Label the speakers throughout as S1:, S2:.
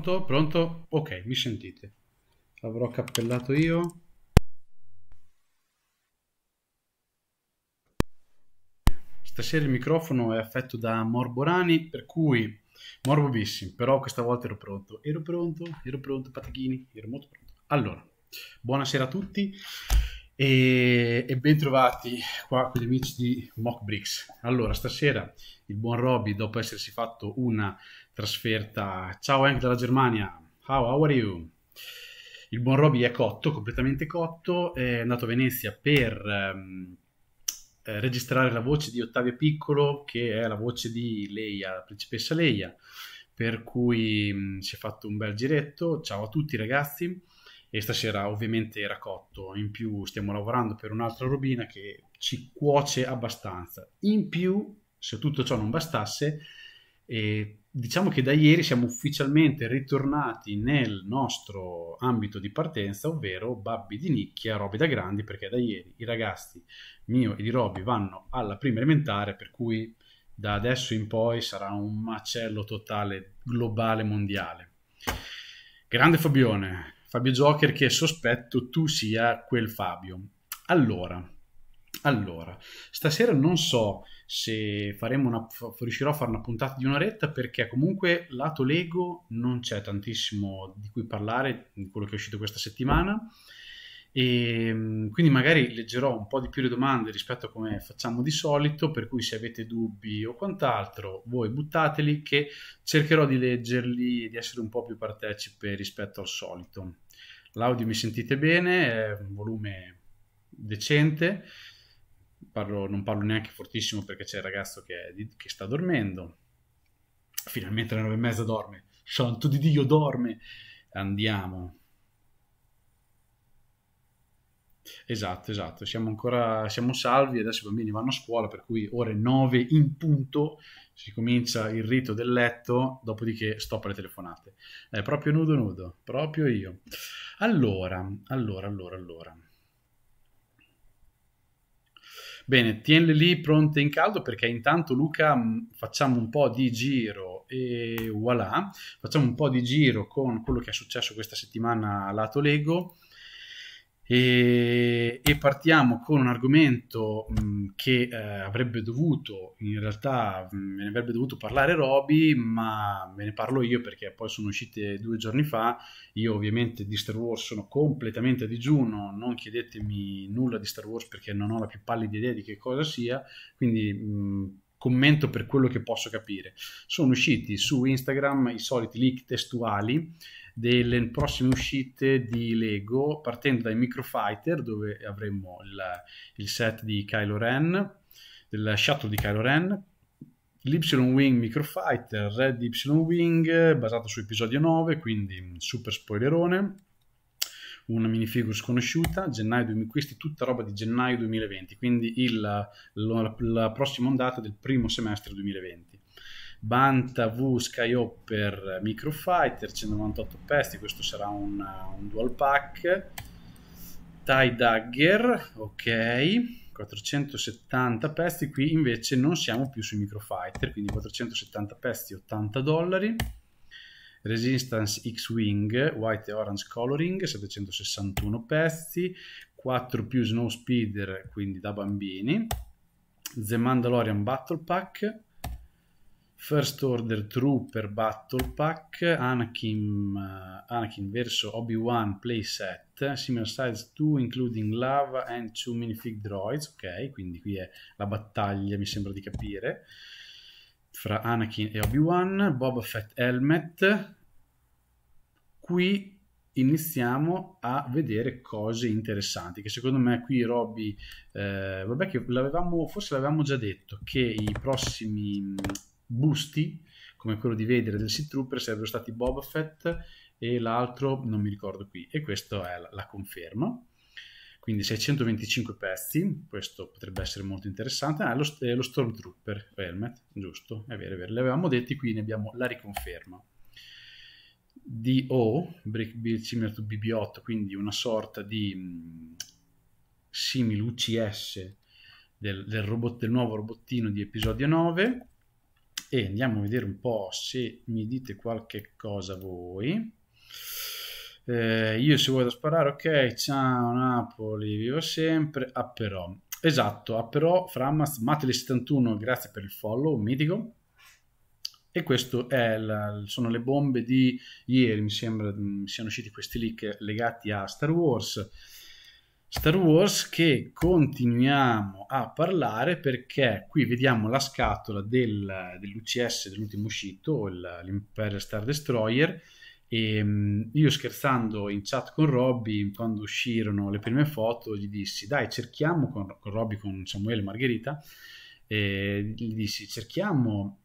S1: Pronto? Pronto? Ok, mi sentite. Avrò cappellato io. Stasera il microfono è affetto da Morborani, per cui morbo bissim, però questa volta ero pronto. Ero pronto, ero pronto, Patichini, ero molto pronto. Allora, buonasera a tutti e, e bentrovati qua con gli amici di Mock Bricks. Allora, stasera il buon Robby, dopo essersi fatto una trasferta. Ciao anche dalla Germania. How, how are you? Il buon Roby è cotto, completamente cotto, è andato a Venezia per ehm, eh, registrare la voce di Ottavio Piccolo, che è la voce di Leia, la principessa Leia, per cui mh, mm, si è fatto un bel giretto. Ciao a tutti ragazzi. E stasera ovviamente era cotto, in più stiamo lavorando per un'altra robina che ci cuoce abbastanza. In più, se tutto ciò non bastasse, eh, diciamo che da ieri siamo ufficialmente ritornati nel nostro ambito di partenza, ovvero babbi di nicchia, robe da grandi, perché da ieri i ragazzi mio e di Robby vanno alla prima elementare, per cui da adesso in poi sarà un macello totale globale mondiale. Grande Fabione, Fabio Joker che sospetto tu sia quel Fabio. Allora, allora, stasera non so se una, riuscirò a fare una puntata di un'oretta perché comunque lato Lego non c'è tantissimo di cui parlare di quello che è uscito questa settimana e ehm, quindi magari leggerò un po' di più le domande rispetto a come facciamo di solito per cui se avete dubbi o quant'altro voi buttateli che cercherò di leggerli e di essere un po' più partecipe rispetto al solito l'audio mi sentite bene è un volume decente parlo, non parlo neanche fortissimo perché c'è il ragazzo che, di, che sta dormendo, finalmente alle nove e mezza dorme, santo di Dio dorme, andiamo. Esatto, esatto, siamo ancora siamo salvi, adesso i bambini vanno a scuola, per cui ore 9 in punto si comincia il rito del letto, dopodiché stop le telefonate. È eh, proprio nudo nudo, proprio io. Allora, allora, allora, allora. Bene, tienle lì pronte in caldo perché intanto Luca mm, facciamo un po' di giro e voilà, facciamo un po' di giro con quello che è successo questa settimana a lato Lego e, e, partiamo con un argomento mh, che eh, avrebbe dovuto, in realtà mh, me ne avrebbe dovuto parlare Roby, ma me ne parlo io perché poi sono uscite due giorni fa. Io ovviamente di Star Wars sono completamente a digiuno, non chiedetemi nulla di Star Wars perché non ho la più pallida idea di che cosa sia, quindi mh, commento per quello che posso capire. Sono usciti su Instagram i soliti leak testuali delle prossime uscite di Lego, partendo dai Microfighter, dove avremo il, il set di Kylo Ren, del shuttle di Kylo Ren, l'Y-Wing Microfighter, Red Y-Wing, basato su episodio 9, quindi super spoilerone, una minifigura sconosciuta, gennaio 2000, questi tutta roba di gennaio 2020, quindi il, la, la prossima ondata del primo semestre 2020. Banta V Skyhopper Microfighter 198 pesti, questo sarà un, un dual pack. Tie Dagger, ok. 470 pesti, qui invece non siamo più sui microfighter, quindi 470 pesti, 80 dollari. Resistance X-Wing, White e Orange Coloring, 761 pezzi, 4 più Snow Speeder, quindi da bambini. The Mandalorian Battle Pack, First Order Trooper Battle Pack, Anakin, uh, Anakin verso Obi-Wan Playset, Similar Size 2 including Lava and 2 minifig droids, ok, quindi qui è la battaglia, mi sembra di capire, fra Anakin e Obi-Wan, Boba Fett Helmet, qui iniziamo a vedere cose interessanti che secondo me qui Robby eh, vabbè che l'avevamo forse l'avevamo già detto che i prossimi busti, come quello di Vedere del Sea Trooper, sarebbero stati Boba Fett e l'altro non mi ricordo qui, e questa è la, la conferma quindi 625 pezzi, questo potrebbe essere molto interessante, ah, lo, eh, lo Stormtrooper Helmet, giusto, è vero, è vero, li avevamo detti, qui ne abbiamo la riconferma. DO, Brick Build Similar to BB8, quindi una sorta di mm, simile UCS del, del, robot, del nuovo robottino di episodio 9, e andiamo a vedere un po' se mi dite qualche cosa voi. Eh, io se vuoi sparare, ok, ciao Napoli, vivo sempre, ah però, esatto, ah però, Frammaz, Matele71, grazie per il follow, mitico. E queste sono le bombe di ieri, mi sembra, mi mm, siano usciti questi leak legati a Star Wars Star Wars che continuiamo a parlare perché qui vediamo la scatola del, dell'UCS dell'ultimo uscito, il, l'Imperio Star Destroyer e mm, io scherzando in chat con Robby quando uscirono le prime foto gli dissi dai cerchiamo con, con Robby, con Samuele e Margherita e gli dissi cerchiamo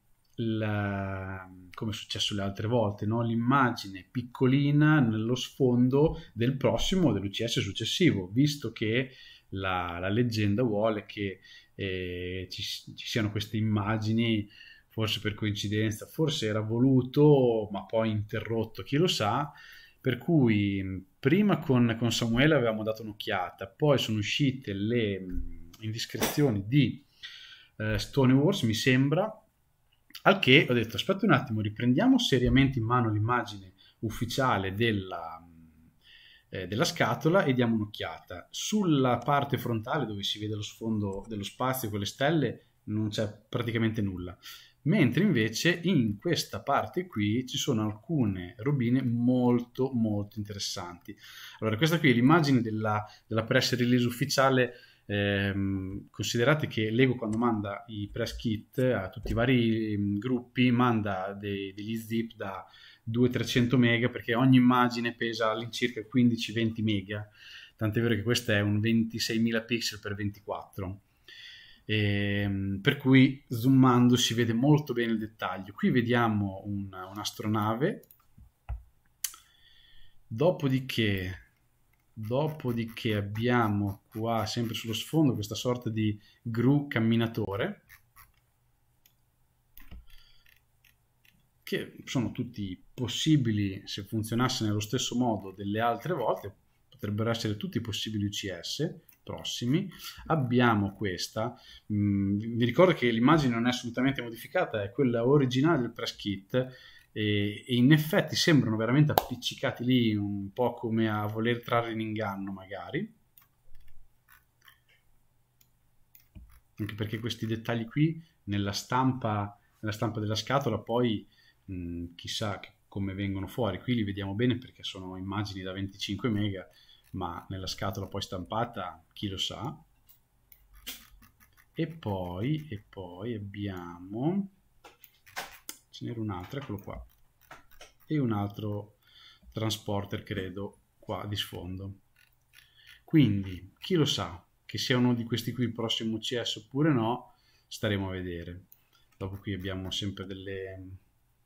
S1: la, come è successo le altre volte, no? l'immagine piccolina nello sfondo del prossimo dell'UCS successivo, visto che la, la leggenda vuole che eh, ci, ci, siano queste immagini, forse per coincidenza, forse era voluto, ma poi interrotto, chi lo sa. Per cui prima con, con Samuele avevamo dato un'occhiata, poi sono uscite le indiscrezioni di eh, Stone Wars, mi sembra, al che ho detto, aspetta un attimo, riprendiamo seriamente in mano l'immagine ufficiale della, mm, eh, della scatola e diamo un'occhiata. Sulla parte frontale dove si vede lo sfondo dello spazio con le stelle non c'è praticamente nulla mentre invece in questa parte qui ci sono alcune robine molto molto interessanti allora questa qui è l'immagine della, della press release ufficiale eh, considerate che l'Ego quando manda i press kit a tutti i vari mh, mm, gruppi manda dei, degli zip da 200-300 mega perché ogni immagine pesa all'incirca 15-20 mega, tant'è vero che questo è un 26.000 pixel per 24. E, ehm, per cui zoomando si vede molto bene il dettaglio. Qui vediamo un, un'astronave, dopodiché Dopodiché abbiamo qua sempre sullo sfondo questa sorta di gru camminatore che sono tutti possibili se funzionasse nello stesso modo delle altre volte potrebbero essere tutti possibili UCS prossimi abbiamo questa mm, vi ricordo che l'immagine non è assolutamente modificata è quella originale del press kit e, e, in effetti sembrano veramente appiccicati lì un po' come a voler trarre in inganno magari. Anche perché questi dettagli qui nella stampa, nella stampa della scatola poi mh, chissà come vengono fuori. Qui li vediamo bene perché sono immagini da 25 mega, ma nella scatola poi stampata chi lo sa. E poi, e poi abbiamo ce n'era un'altra, eccolo qua, e un altro transporter, credo, qua di sfondo. Quindi, chi lo sa, che sia uno di questi qui il prossimo CS oppure no, staremo a vedere. Dopo qui abbiamo sempre delle,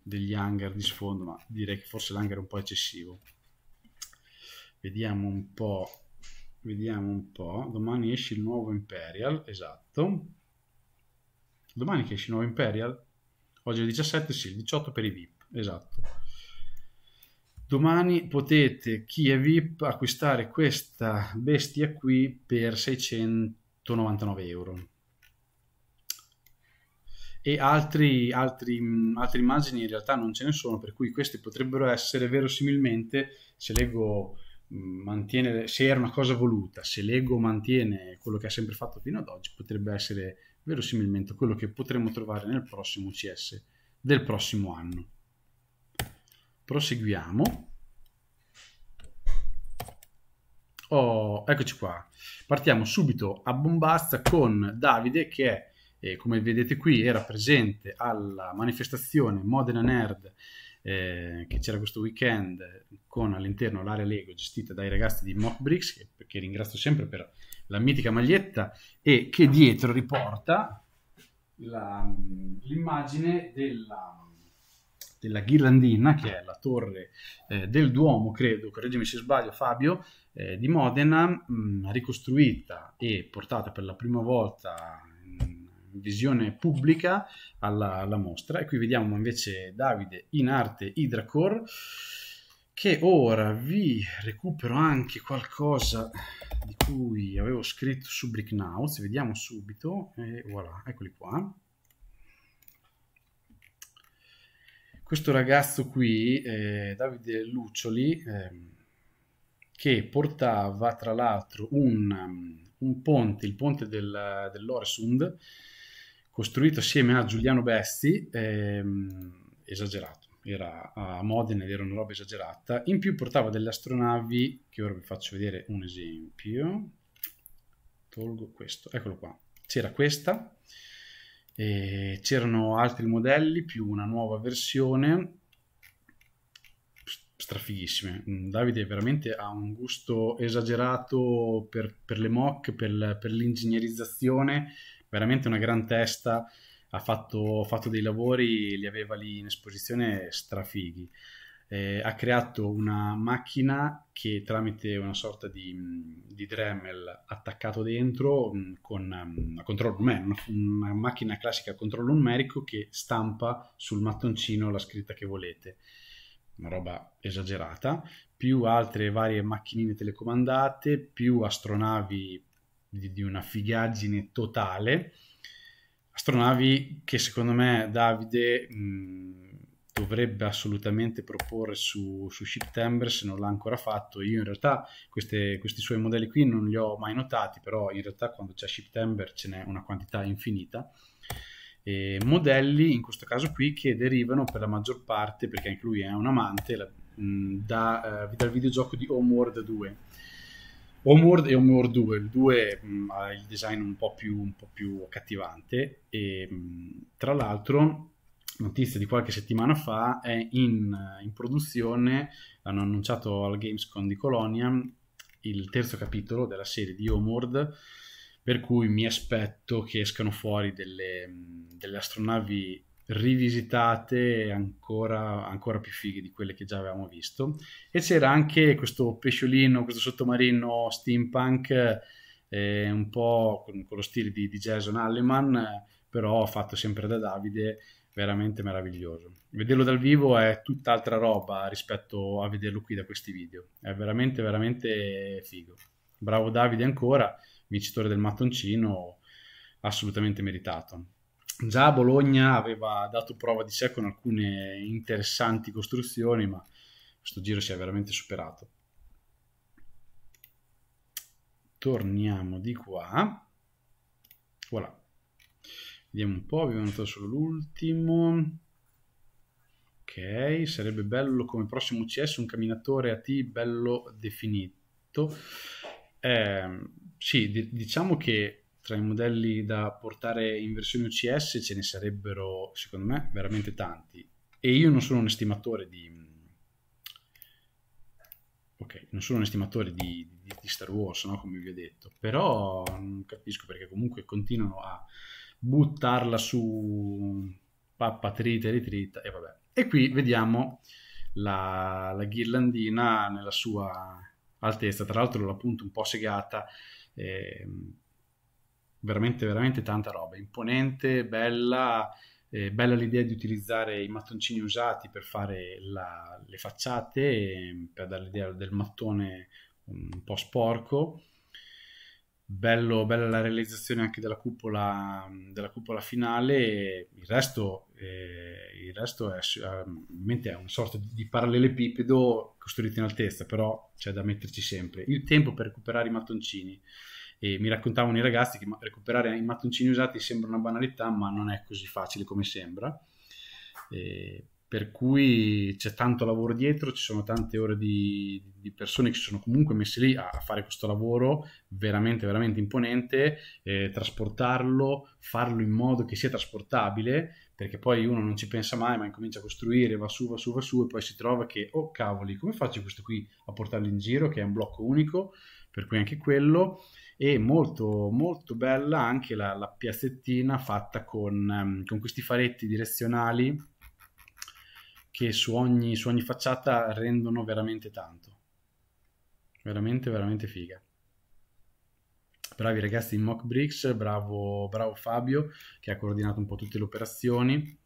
S1: degli hangar di sfondo, ma direi che forse l'hangar è un po' eccessivo. Vediamo un po', vediamo un po'. Domani esce il nuovo Imperial, esatto. Domani che esce il nuovo Imperial? Oggi è il 17, sì, il 18 per i VIP, esatto. Domani potete, chi è VIP, acquistare questa bestia qui per 699 euro. E altri, altri, altre immagini in realtà non ce ne sono, per cui queste potrebbero essere verosimilmente, se leggo mantiene, se era una cosa voluta, se l'ego mantiene quello che ha sempre fatto fino ad oggi, potrebbe essere verosimilmente quello che potremo trovare nel prossimo CS del prossimo anno. Proseguiamo. Oh, eccoci qua. Partiamo subito a bombazza con Davide che è e eh, come vedete qui era presente alla manifestazione Modena Nerd eh, che c'era questo weekend con all'interno l'area Lego gestita dai ragazzi di Mockbricks che, che ringrazio sempre per la mitica maglietta e che dietro riporta la, l'immagine della, della, ghirlandina che è la torre eh, del Duomo, credo, correggimi se sbaglio Fabio, eh, di Modena, mh, mm, ricostruita e portata per la prima volta visione pubblica alla, alla, mostra. E qui vediamo invece Davide in arte Idracor che ora vi recupero anche qualcosa di cui avevo scritto su Bricknauts, vediamo subito, e voilà, eccoli qua. Questo ragazzo qui, eh, Davide Luccioli, eh, che portava tra l'altro un, un, ponte, il ponte del, dell'Oresund, costruito assieme a Giuliano Besti, eh, esagerato era a Modena ed era una roba esagerata. In più portava delle astronavi, che ora vi faccio vedere un esempio. Tolgo questo, eccolo qua. C'era questa, c'erano altri modelli, più una nuova versione, strafighissime. Mm, Davide veramente ha un gusto esagerato per, per le mock, per, per l'ingegnerizzazione, veramente una gran testa ha fatto, fatto dei lavori, li aveva lì in esposizione strafighi. Eh, ha creato una macchina che tramite una sorta di, mm, di Dremel attaccato dentro mm, con um, controllo numerico, una, una, macchina classica a controllo numerico che stampa sul mattoncino la scritta che volete. Una roba esagerata, più altre varie macchinine telecomandate, più astronavi di, di una figaggine totale astronavi che secondo me Davide mh, dovrebbe assolutamente proporre su, su September se non l'ha ancora fatto. Io in realtà queste, questi suoi modelli qui non li ho mai notati, però in realtà quando c'è September ce n'è una quantità infinita. E modelli in questo caso qui che derivano per la maggior parte, perché anche lui è un amante, la, mh, da, eh, dal videogioco di Homeworld 2 Homeworld e Homeworld 2, il 2 mh, mm, ha il design un po' più, un po più accattivante e mh, mm, tra l'altro notizia di qualche settimana fa è in, in produzione, hanno annunciato al Gamescom di Colonia, il terzo capitolo della serie di Homeworld per cui mi aspetto che escano fuori delle, mm, delle astronavi rivisitate ancora, ancora più fighe di quelle che già avevamo visto e c'era anche questo pesciolino, questo sottomarino steampunk eh, un po' con, con lo stile di, di, Jason Alleman però fatto sempre da Davide veramente meraviglioso vederlo dal vivo è tutt'altra roba rispetto a vederlo qui da questi video è veramente veramente figo bravo Davide ancora vincitore del mattoncino assolutamente meritato già Bologna aveva dato prova di sé con alcune interessanti costruzioni, ma questo giro si è veramente superato. Torniamo di qua. Voilà. Vediamo un po', abbiamo notato solo l'ultimo. Ok, sarebbe bello come prossimo CS un camminatore AT bello definito. Eh, sì, diciamo che tra i modelli da portare in versione UCS ce ne sarebbero, secondo me, veramente tanti. E io non sono un estimatore di... Ok, non sono un estimatore di, di, di Star Wars, no? come vi ho detto, però non capisco perché comunque continuano a buttarla su pappa trita e ritrita e vabbè. E qui vediamo la, la ghirlandina nella sua altezza, tra l'altro l'ho appunto un po' segata. Eh, veramente, veramente tanta roba, imponente, bella, eh, bella l'idea di utilizzare i mattoncini usati per fare la, le facciate, ehm, per dare l'idea del mattone un po' sporco. Bello, bella la realizzazione anche della cupola, della cupola finale, il resto, eh, il resto è, ovviamente eh, è una sorta di parallelepipedo costruito in altezza, però c'è da metterci sempre. Il tempo per recuperare i mattoncini, e mi raccontavano i ragazzi che recuperare i mattoncini usati sembra una banalità, ma non è così facile come sembra. E per cui c'è tanto lavoro dietro, ci sono tante ore di, di persone che sono comunque messe lì a, a fare questo lavoro veramente, veramente imponente, eh, trasportarlo, farlo in modo che sia trasportabile, perché poi uno non ci pensa mai, ma incomincia a costruire, va su, va su, va su, e poi si trova che, oh cavoli, come faccio questo qui a portarlo in giro, che è un blocco unico, per cui anche quello e molto, molto bella anche la, la piazzettina fatta con, ehm, con, questi faretti direzionali che su ogni, su ogni facciata rendono veramente tanto. Veramente, veramente figa bravi ragazzi di Mock Bricks, bravo, bravo, Fabio che ha coordinato un po' tutte le operazioni.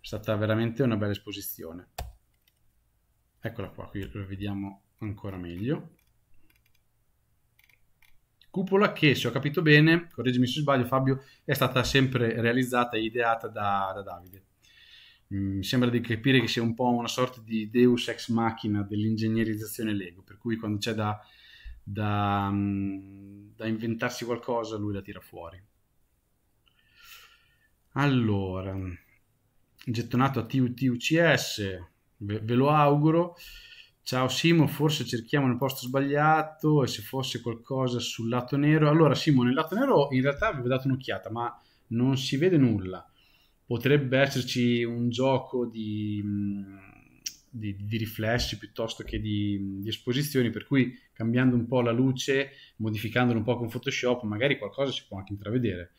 S1: È stata veramente una bella esposizione. Eccola qua, qui lo vediamo ancora meglio. Cupola che, se ho capito bene, correggimi se sbaglio Fabio, è stata sempre realizzata e ideata da, da Davide. Mm, mi sembra di capire che sia un po' una sorta di deus ex machina dell'ingegnerizzazione Lego, per cui quando c'è da, da, mm, da inventarsi qualcosa lui la tira fuori. Allora, gettonato a TUT UCS, ve, ve lo auguro. Ciao Simo, forse cerchiamo nel posto sbagliato e se fosse qualcosa sul lato nero. Allora Simo, nel lato nero in realtà avevo dato un'occhiata, ma non si vede nulla. Potrebbe esserci un gioco di, mm, di, di riflessi piuttosto che di, mm, di, esposizioni, per cui cambiando un po' la luce, modificandolo un po' con Photoshop, magari qualcosa si può anche intravedere.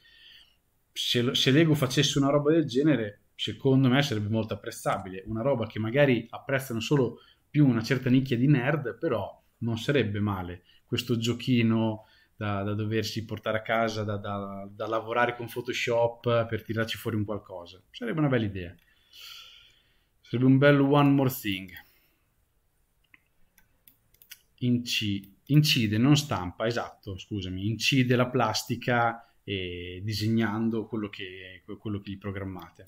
S1: Se, se Lego facesse una roba del genere, secondo me sarebbe molto apprezzabile. Una roba che magari apprezzano solo più una certa nicchia di nerd, però non sarebbe male questo giochino da, da doversi portare a casa, da, da, da lavorare con Photoshop per tirarci fuori un qualcosa. Sarebbe una bella idea. Sarebbe un bel one more thing. Inci- incide, non stampa, esatto, scusami, incide la plastica e eh, disegnando quello che, quello che gli programmate.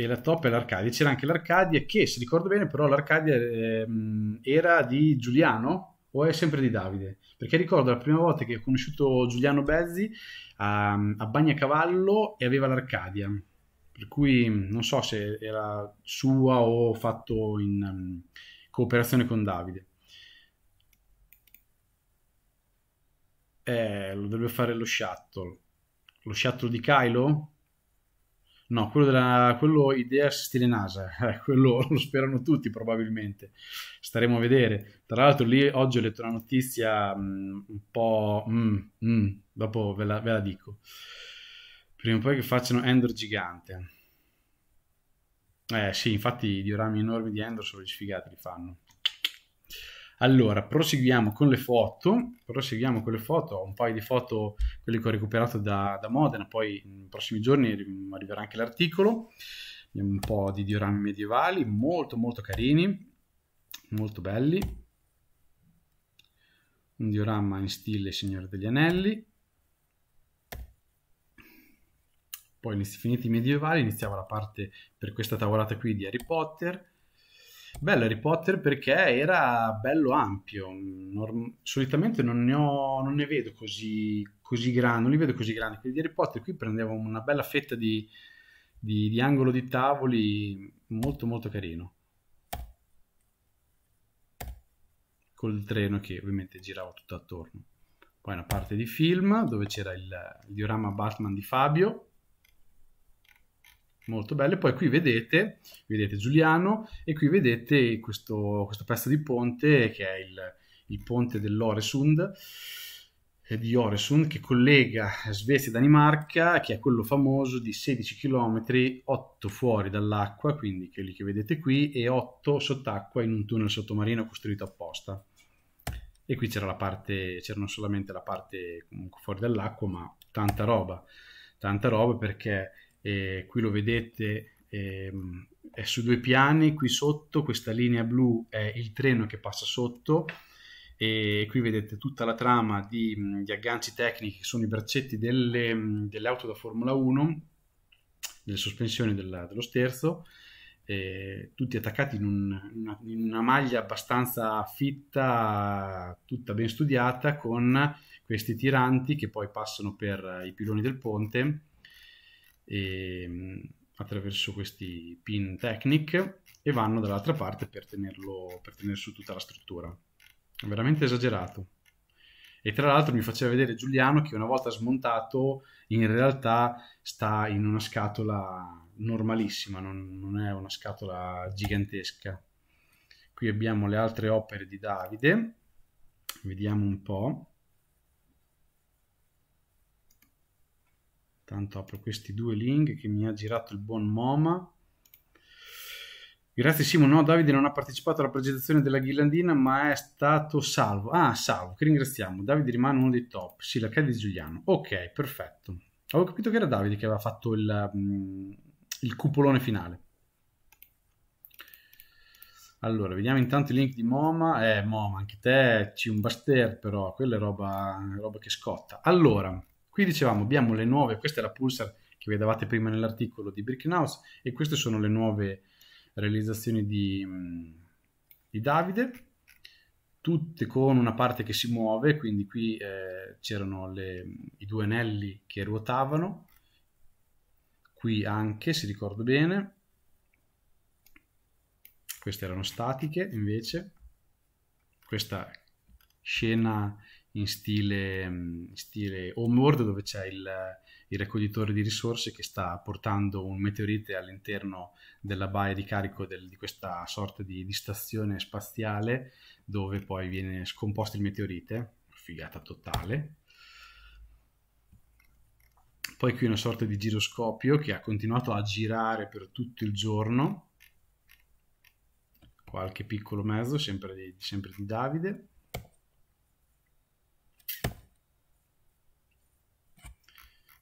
S1: e la top è l'Arcadia. C'era anche l'Arcadia che, se ricordo bene, però l'Arcadia ehm, era di Giuliano o è sempre di Davide? Perché ricordo la prima volta che ho conosciuto Giuliano Bezzi a, ehm, a Bagnacavallo e aveva l'Arcadia. Per cui non so se era sua o fatto in um, cooperazione con Davide. Eh, lo dovrebbe fare lo shuttle. Lo shuttle di Kylo? No, quello, della, quello Ideas stile NASA, eh, quello lo sperano tutti probabilmente, staremo a vedere. Tra l'altro lì oggi ho letto una notizia mh, mm, un po'... Mh, mm, mh, mm, dopo ve la, ve la dico. Prima o poi che facciano Endor gigante. Eh sì, infatti i diorami enormi di Endor sono gli sfigati li fanno. Allora, proseguiamo con le foto, proseguiamo con le foto, ho un paio di foto, quelle che ho recuperato da, da Modena, poi nei prossimi giorni arriverà anche l'articolo, abbiamo un po' di diorami medievali, molto molto carini, molto belli, un diorama in stile Signore degli Anelli, poi finiti i medievali iniziava la parte per questa tavolata qui di Harry Potter, Bello Harry Potter perché era bello ampio, Norm- solitamente non ne, ho, non ne vedo così, così grandi, non li vedo così grandi, quelli Harry Potter qui prendeva una bella fetta di, di, di angolo di tavoli molto molto carino. Col treno che ovviamente girava tutto attorno. Poi una parte di film dove c'era il, il diorama Batman di Fabio, molto belle. Poi qui vedete, vedete Giuliano e qui vedete questo, questo pezzo di ponte che è il, il ponte dell'Oresund eh, di Oresund che collega Svezia e Danimarca, che è quello famoso di 16 km, 8 fuori dall'acqua, quindi quelli che vedete qui, e 8 sott'acqua in un tunnel sottomarino costruito apposta. E qui c'era la parte, c'era non solamente la parte comunque fuori dall'acqua, ma tanta roba, tanta roba perché eh, qui lo vedete eh, è su due piani, qui sotto questa linea blu è il treno che passa sotto e qui vedete tutta la trama di, di agganci tecnici che sono i braccetti delle, delle auto da Formula 1, delle sospensioni della, dello sterzo, eh, tutti attaccati in, un, una, in, una, maglia abbastanza fitta, tutta ben studiata, con questi tiranti che poi passano per i piloni del ponte e, ehm, attraverso questi pin technic e vanno dall'altra parte per, tenerlo, per tenere su tutta la struttura. È veramente esagerato. E tra l'altro mi faceva vedere Giuliano che una volta smontato in realtà sta in una scatola normalissima, non, non è una scatola gigantesca. Qui abbiamo le altre opere di Davide, vediamo un po'. Tanto apro questi due link che mi ha girato il buon Moma. Grazie Simo, no Davide non ha partecipato alla presentazione della ghirlandina ma è stato salvo. Ah, salvo, che ringraziamo. Davide rimane uno dei top. Sì, la cade di Giuliano. Ok, perfetto. Avevo capito che era Davide che aveva fatto il, mm, il cupolone finale. Allora, vediamo intanto i link di Moma. Eh, Moma, anche te ci un baster, però quella è roba, roba che scotta. Allora, Qui dicevamo abbiamo le nuove, questa è la Pulsar che vedevate prima nell'articolo di Brickhouse e queste sono le nuove realizzazioni di, mm, di, Davide, tutte con una parte che si muove, quindi qui eh, c'erano i due anelli che ruotavano, qui anche se ricordo bene, queste erano statiche invece, questa scena in stile, in mm, stile Homeward dove c'è il, il raccoglitore di risorse che sta portando un meteorite all'interno della baia di carico del, di questa sorta di, di, stazione spaziale dove poi viene scomposto il meteorite, figata totale. Poi qui una sorta di giroscopio che ha continuato a girare per tutto il giorno, qualche piccolo mezzo sempre di, sempre di Davide.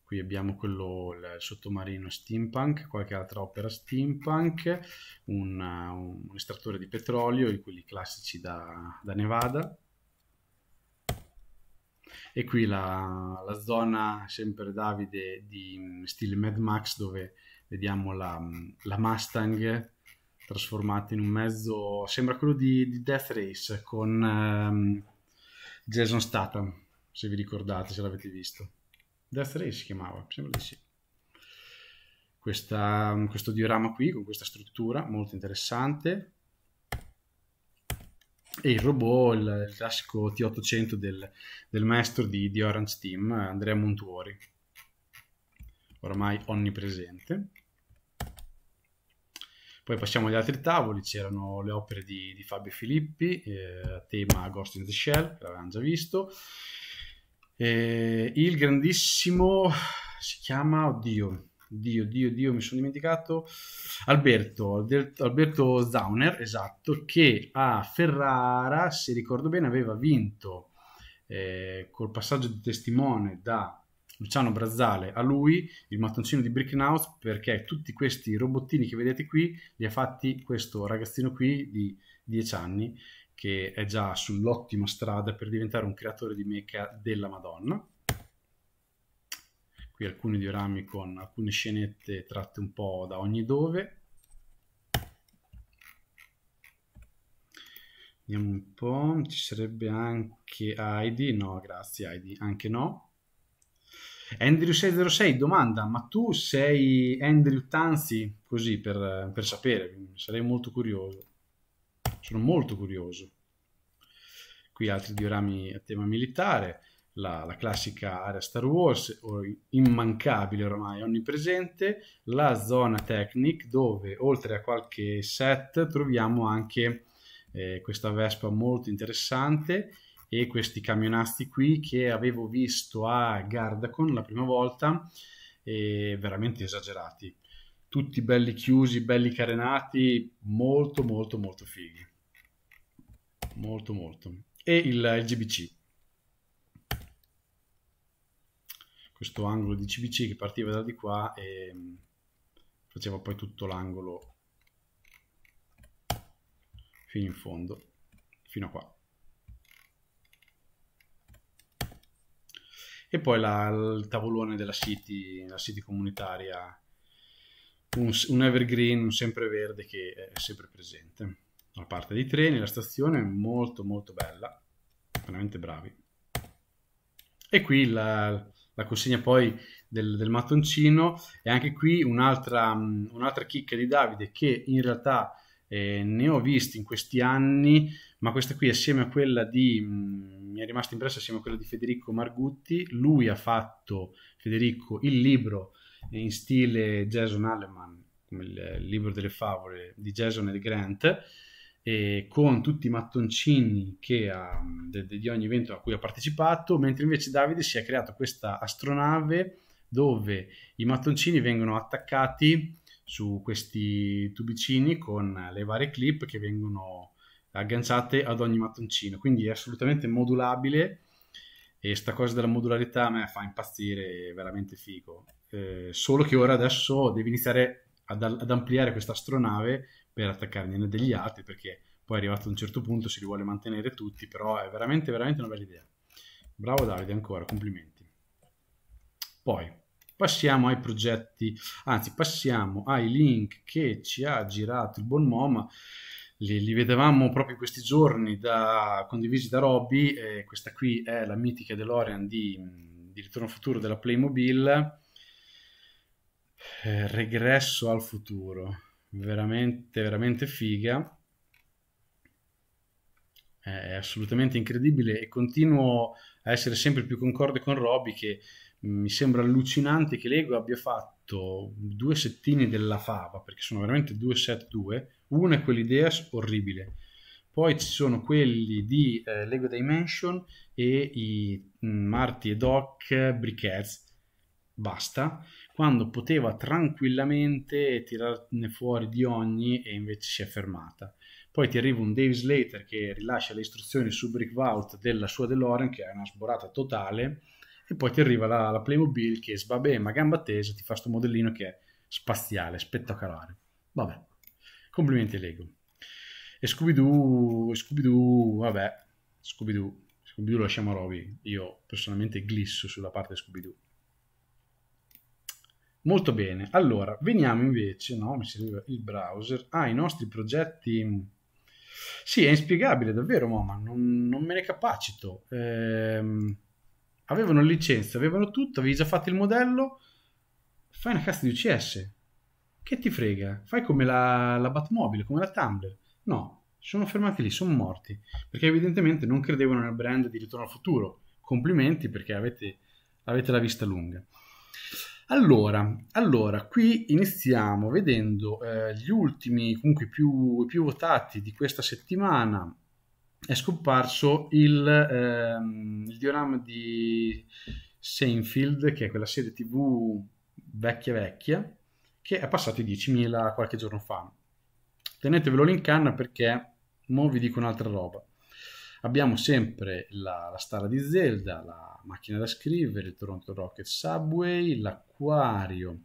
S1: qui abbiamo quello il sottomarino steampunk, qualche altra opera steampunk, un, un estrattore di petrolio, quelli classici da, da Nevada, e qui la, la, zona sempre Davide di stile Mad Max dove vediamo la, la Mustang trasformata in un mezzo sembra quello di, di Death Race con um, Jason Statham se vi ricordate se l'avete visto Death Race si chiamava, sembra di sì. Questa, questo diorama qui con questa struttura molto interessante e il robot, il, classico T800 del, del maestro di, di, Orange Team, Andrea Montuori, ormai onnipresente. Poi passiamo agli altri tavoli, c'erano le opere di, di Fabio Filippi, eh, tema Ghost in the Shell, che l'avevamo già visto, e il grandissimo si chiama, oddio, Dio, Dio, Dio, mi sono dimenticato. Alberto, Alberto Zauner, esatto, che a Ferrara, se ricordo bene, aveva vinto eh, col passaggio di testimone da Luciano Brazzale a lui il mattoncino di Bricknaut perché tutti questi robottini che vedete qui li ha fatti questo ragazzino qui di 10 anni che è già sull'ottima strada per diventare un creatore di mecha della Madonna. Qui alcuni diorami con alcune scenette tratte un po' da ogni dove. Vediamo un po', ci sarebbe anche Heidi, no grazie Heidi, anche no. Andrew606 domanda, ma tu sei Andrew Tanzi? Così per, per sapere, sarei molto curioso. Sono molto curioso. Qui altri diorami a tema militare, la, la classica area Star Wars, immancabile ormai, onnipresente, la zona Technic, dove oltre a qualche set troviamo anche eh, questa Vespa molto interessante e questi camionasti qui che avevo visto a Gardacon la prima volta e veramente esagerati tutti belli chiusi, belli carenati, molto molto molto fighi molto molto. E il, il GBC. Questo angolo di CBC che partiva da di qua e mm, faceva poi tutto l'angolo fino in fondo, fino a qua. E poi la, il tavolone della City, la City comunitaria, un, un evergreen, un sempreverde che è sempre presente la parte dei treni, la stazione è molto molto bella, veramente bravi. E qui la, la consegna poi del, del, mattoncino e anche qui un'altra, mm, un'altra chicca di Davide che in realtà eh, ne ho visti in questi anni, ma questa qui assieme a quella di, mh, mm, mi è rimasta impressa assieme a quella di Federico Margutti, lui ha fatto, Federico, il libro in stile Jason Alleman, come il libro delle favole di Jason e di Grant, eh, con tutti i mattoncini ha, ehm, de, de, di ogni evento a cui ha partecipato, mentre invece Davide si è creato questa astronave dove i mattoncini vengono attaccati su questi tubicini con le varie clip che vengono agganciate ad ogni mattoncino, quindi è assolutamente modulabile e sta cosa della modularità a me fa impazzire, è veramente figo. Eh, solo che ora adesso devi iniziare ad, ad ampliare questa astronave per attaccarne degli altri perché poi arrivato a un certo punto si li vuole mantenere tutti, però è veramente, veramente una bella idea. Bravo Davide ancora, complimenti. Poi passiamo ai progetti, anzi passiamo ai link che ci ha girato il buon Moma. Li, li, vedevamo proprio questi giorni da, condivisi da Robby, eh, questa qui è la mitica DeLorean di, di Ritorno Futuro della Playmobil, eh, Regresso al Futuro, veramente, veramente figa. È assolutamente incredibile e continuo a essere sempre più concorde con Roby che mm, mi sembra allucinante che Lego abbia fatto due settini della fava, perché sono veramente due set due. Uno è quell'Ideas orribile, poi ci sono quelli di eh, Lego Dimension e i mm, Marty e Doc eh, Briquets. Basta quando poteva tranquillamente tirarne fuori di ogni e invece si è fermata. Poi ti arriva un Davis Slater che rilascia le istruzioni su Brick Vault della sua DeLorean, che è una sborata totale, e poi ti arriva la, la Playmobil che sbabè eh, ma gamba tesa ti fa questo modellino che è spaziale, spettacolare. Vabbè, complimenti Lego. E Scooby-Doo, Scooby-Doo, vabbè, Scooby-Doo, Scooby-Doo lasciamo a Roby. Io personalmente glisso sulla parte Scooby-Doo. Molto bene, allora veniamo invece, no, mi serviva il browser, ai ah, nostri progetti. Sì, è inspiegabile davvero, ma non, non me ne capacito. Ehm, avevano licenza, avevano tutto, avevi già fatto il modello, fai una cassa di UCS. Che ti frega? Fai come la, la Batmobile, come la Tumblr. No, sono fermati lì, sono morti, perché evidentemente non credevano nel brand di Ritorno al Futuro. Complimenti perché avete, avete la vista lunga. Allora, allora, qui iniziamo vedendo eh, gli ultimi, comunque più, più votati di questa settimana. È scomparso il, ehm, il diorama di Seinfeld, che è quella serie tv vecchia vecchia, che è passato i 10.000 qualche giorno fa. Tenetevelo in canna perché mo vi dico un'altra roba. Abbiamo sempre la, la stara di Zelda, la macchina da scrivere, il Toronto Rocket Subway, l'acquario,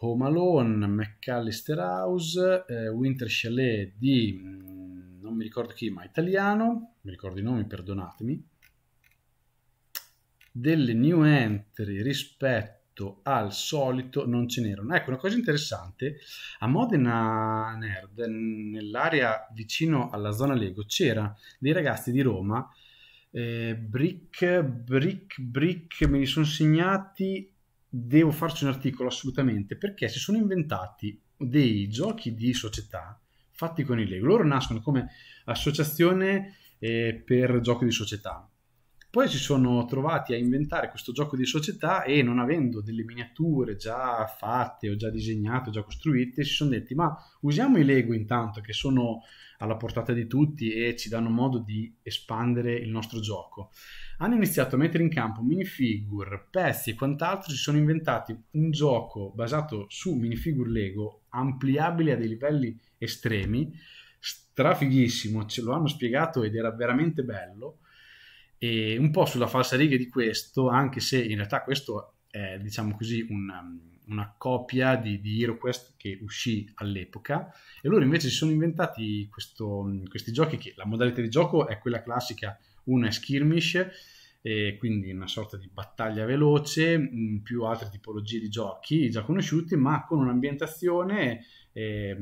S1: Home Alone, McAllister House, eh, Winter Chalet di, mm, non mi ricordo chi, ma italiano, mi ricordo i nomi, perdonatemi, delle new entry rispetto al solito non ce n'erano. Ecco, una cosa interessante, a Modena Nerd, nell'area vicino alla zona Lego, c'era dei ragazzi di Roma eh, brick, brick, brick, me li sono segnati. Devo farci un articolo assolutamente perché si sono inventati dei giochi di società fatti con i Lego. Loro nascono come associazione eh, per giochi di società poi si sono trovati a inventare questo gioco di società e non avendo delle miniature già fatte o già disegnate o già costruite, si sono detti ma usiamo i Lego intanto che sono alla portata di tutti e ci danno modo di espandere il nostro gioco. Hanno iniziato a mettere in campo minifigure, pezzi e quant'altro, si sono inventati un gioco basato su minifigure Lego ampliabile a dei livelli estremi, strafighissimo, ce lo hanno spiegato ed era veramente bello e un po' sulla falsariga di questo, anche se in realtà questo è, diciamo così, una, um, una copia di, di HeroQuest che uscì all'epoca, e loro invece si sono inventati questo, um, questi giochi che la modalità di gioco è quella classica, una è skirmish, e quindi una sorta di battaglia veloce, mm, più altre tipologie di giochi già conosciuti, ma con un'ambientazione eh,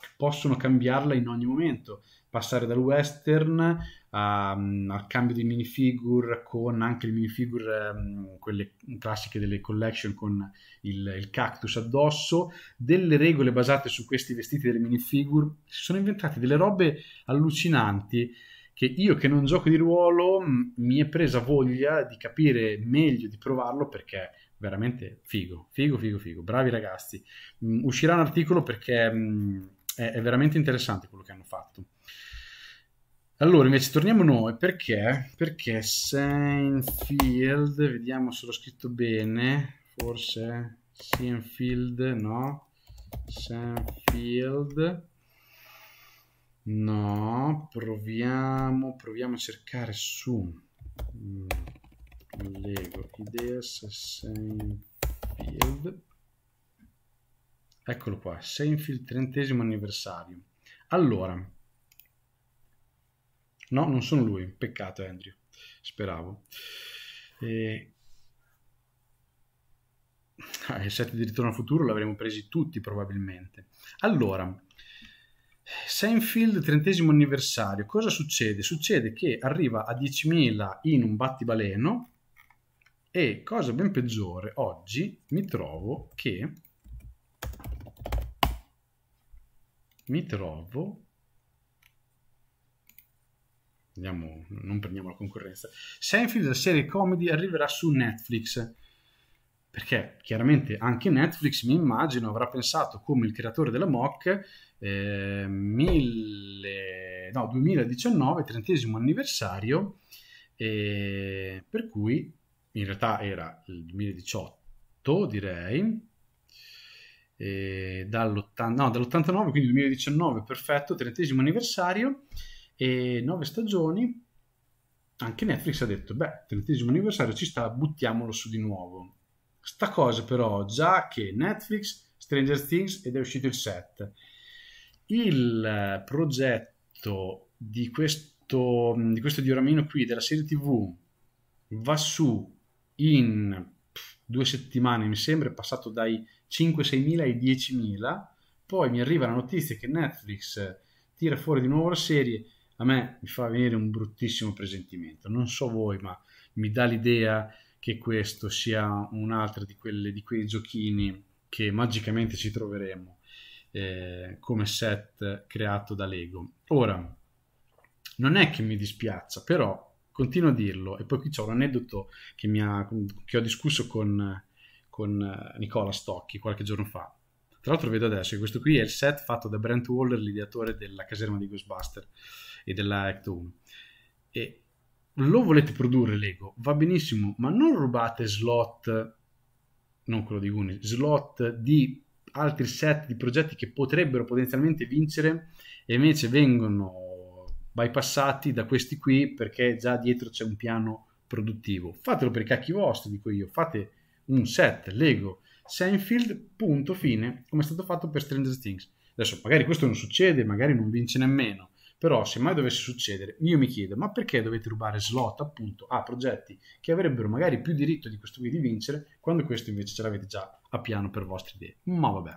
S1: che possono cambiarla in ogni momento, passare dal western a, ehm, al cambio di minifigure con anche le minifigure, ehm, quelle classiche delle collection con il, il, cactus addosso, delle regole basate su questi vestiti delle minifigure, si sono inventate delle robe allucinanti che io che non gioco di ruolo mi è presa voglia di capire meglio, di provarlo perché veramente figo, figo, figo, figo. Bravi ragazzi. uscirà un articolo perché è, è, veramente interessante quello che hanno fatto. Allora, invece, torniamo noi perché? Perché Seinfeld, vediamo se l'ho scritto bene, forse Seinfeld, no? Seinfeld No, proviamo, proviamo a cercare su mm, Lego Ideas Seinfeld. Eccolo qua, Seinfeld trentesimo anniversario. Allora, no, non sono lui, peccato Andrew, speravo. E... Ah, il set di ritorno al futuro l'avremmo presi tutti probabilmente. Allora, Seinfeld, trentesimo anniversario, cosa succede? Succede che arriva a 10.000 in un battibaleno e, cosa ben peggiore, oggi mi trovo che... Mi trovo... Andiamo, non prendiamo la concorrenza. Seinfeld, la serie comedy, arriverà su Netflix perché chiaramente anche Netflix, mi immagino, avrà pensato come il creatore della mock, eh, mille, no, 2019, trentesimo anniversario, eh, per cui in realtà era il 2018, direi, eh, dall'80, no, dall'89, quindi 2019, perfetto, trentesimo anniversario, e nove stagioni, anche Netflix ha detto, beh, trentesimo anniversario ci sta, buttiamolo su di nuovo Sta cosa però, già che Netflix, Stranger Things ed è uscito il set. il eh, progetto di questo, mm, di questo dioramino qui della serie TV va su in due settimane, mi sembra, è passato dai 5-6 mila ai 10 mila, poi mi arriva la notizia che Netflix eh, tira fuori di nuovo la serie, a me mi fa venire un bruttissimo presentimento, non so voi, ma mi dà l'idea che questo sia un altro di, quelle, di quei giochini che magicamente ci troveremo eh, come set creato da Lego. Ora, non è che mi dispiaccia, però continuo a dirlo, e poi qui c'è un aneddoto che, ha, che ho discusso con, con, eh, Nicola Stocchi qualche giorno fa. Tra l'altro vedo adesso che questo qui è il set fatto da Brent Waller, l'ideatore della caserma di Ghostbuster e della Act 1. E lo volete produrre Lego, va benissimo, ma non rubate slot, non quello di Goonies, slot di altri set di progetti che potrebbero potenzialmente vincere e invece vengono bypassati da questi qui perché già dietro c'è un piano produttivo. Fatelo per i cacchi vostri, dico io, fate un set Lego Seinfeld, punto, fine, come è stato fatto per Stranger Things. Adesso magari questo non succede, magari non vince nemmeno, però se mai dovesse succedere, io mi chiedo, ma perché dovete rubare slot appunto a progetti che avrebbero magari più diritto di questo qui di vincere, quando questo invece ce l'avete già a piano per vostre idee? Ma vabbè.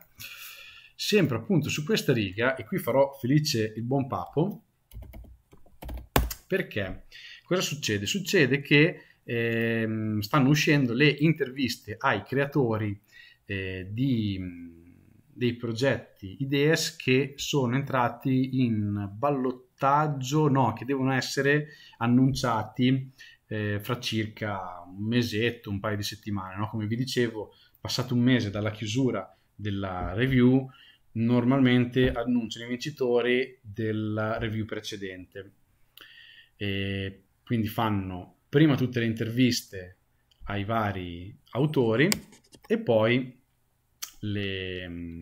S1: Sempre appunto su questa riga, e qui farò felice il buon papo, perché cosa succede? Succede che ehm, stanno uscendo le interviste ai creatori eh, di dei progetti IDES che sono entrati in ballottaggio, no, che devono essere annunciati eh, fra circa un mesetto, un paio di settimane. No? Come vi dicevo, passato un mese dalla chiusura della review, normalmente annunciano i vincitori della review precedente. E quindi fanno prima tutte le interviste ai vari autori e poi le, mm,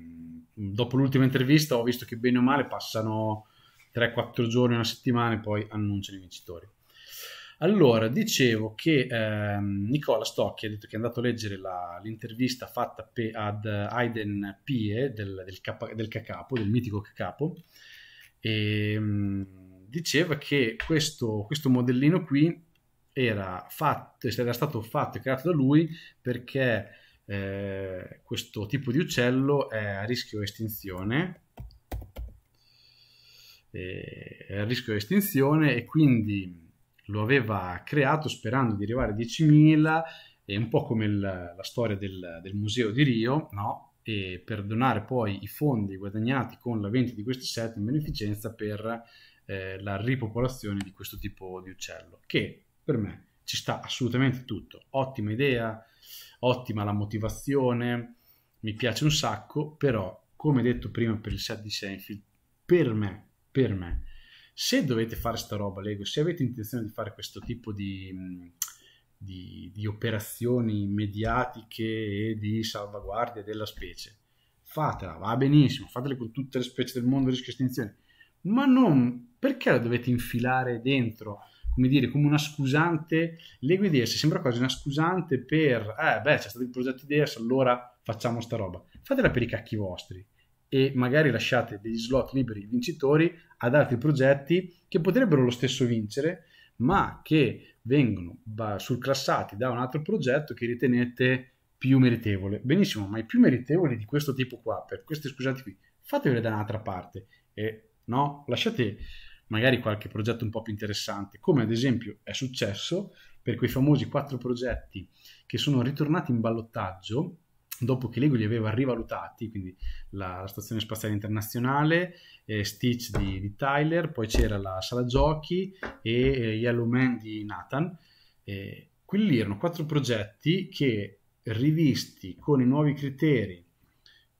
S1: dopo l'ultima intervista ho visto che bene o male passano 3-4 giorni, una settimana e poi annunciano i vincitori. Allora, dicevo che ehm, Nicola Stocchi ha detto che è andato a leggere la, l'intervista fatta pe, ad Aiden Pie del, del, capa, del, Cacapo, del mitico Cacapo, e mh, mm, diceva che questo, questo modellino qui era, fatto, era stato fatto e creato da lui perché eh, questo tipo di uccello è a rischio estinzione eh, è a rischio estinzione e quindi lo aveva creato sperando di arrivare a 10.000 è un po' come il, la storia del, del, museo di Rio no? e per donare poi i fondi guadagnati con la vendita di questi set in beneficenza per eh, la ripopolazione di questo tipo di uccello che per me ci sta assolutamente tutto ottima idea ottima la motivazione, mi piace un sacco, però come detto prima per il set di Seinfeld, per me, per me, se dovete fare sta roba Lego, se avete intenzione di fare questo tipo di, di, di operazioni mediatiche e di salvaguardia della specie, fatela, va benissimo, fatela con tutte le specie del mondo a rischio estinzione, ma non perché la dovete infilare dentro come dire, come una scusante, l'ego ideas sembra quasi una scusante per, eh beh c'è stato il progetto ideas, allora facciamo sta roba. Fatela per i cacchi vostri e magari lasciate degli slot liberi vincitori ad altri progetti che potrebbero lo stesso vincere, ma che vengono surclassati da un altro progetto che ritenete più meritevole. Benissimo, ma i più meritevoli di questo tipo qua, per queste scusate qui, fatevele da un'altra parte e no, lasciate magari qualche progetto un po' più interessante, come ad esempio è successo per quei famosi quattro progetti che sono ritornati in ballottaggio dopo che l'Ego li aveva rivalutati, quindi la, la Stazione Spaziale Internazionale, eh, Stitch di, di, Tyler, poi c'era la Sala Giochi e eh, Yellow Man di Nathan. Eh, quelli erano quattro progetti che rivisti con i nuovi criteri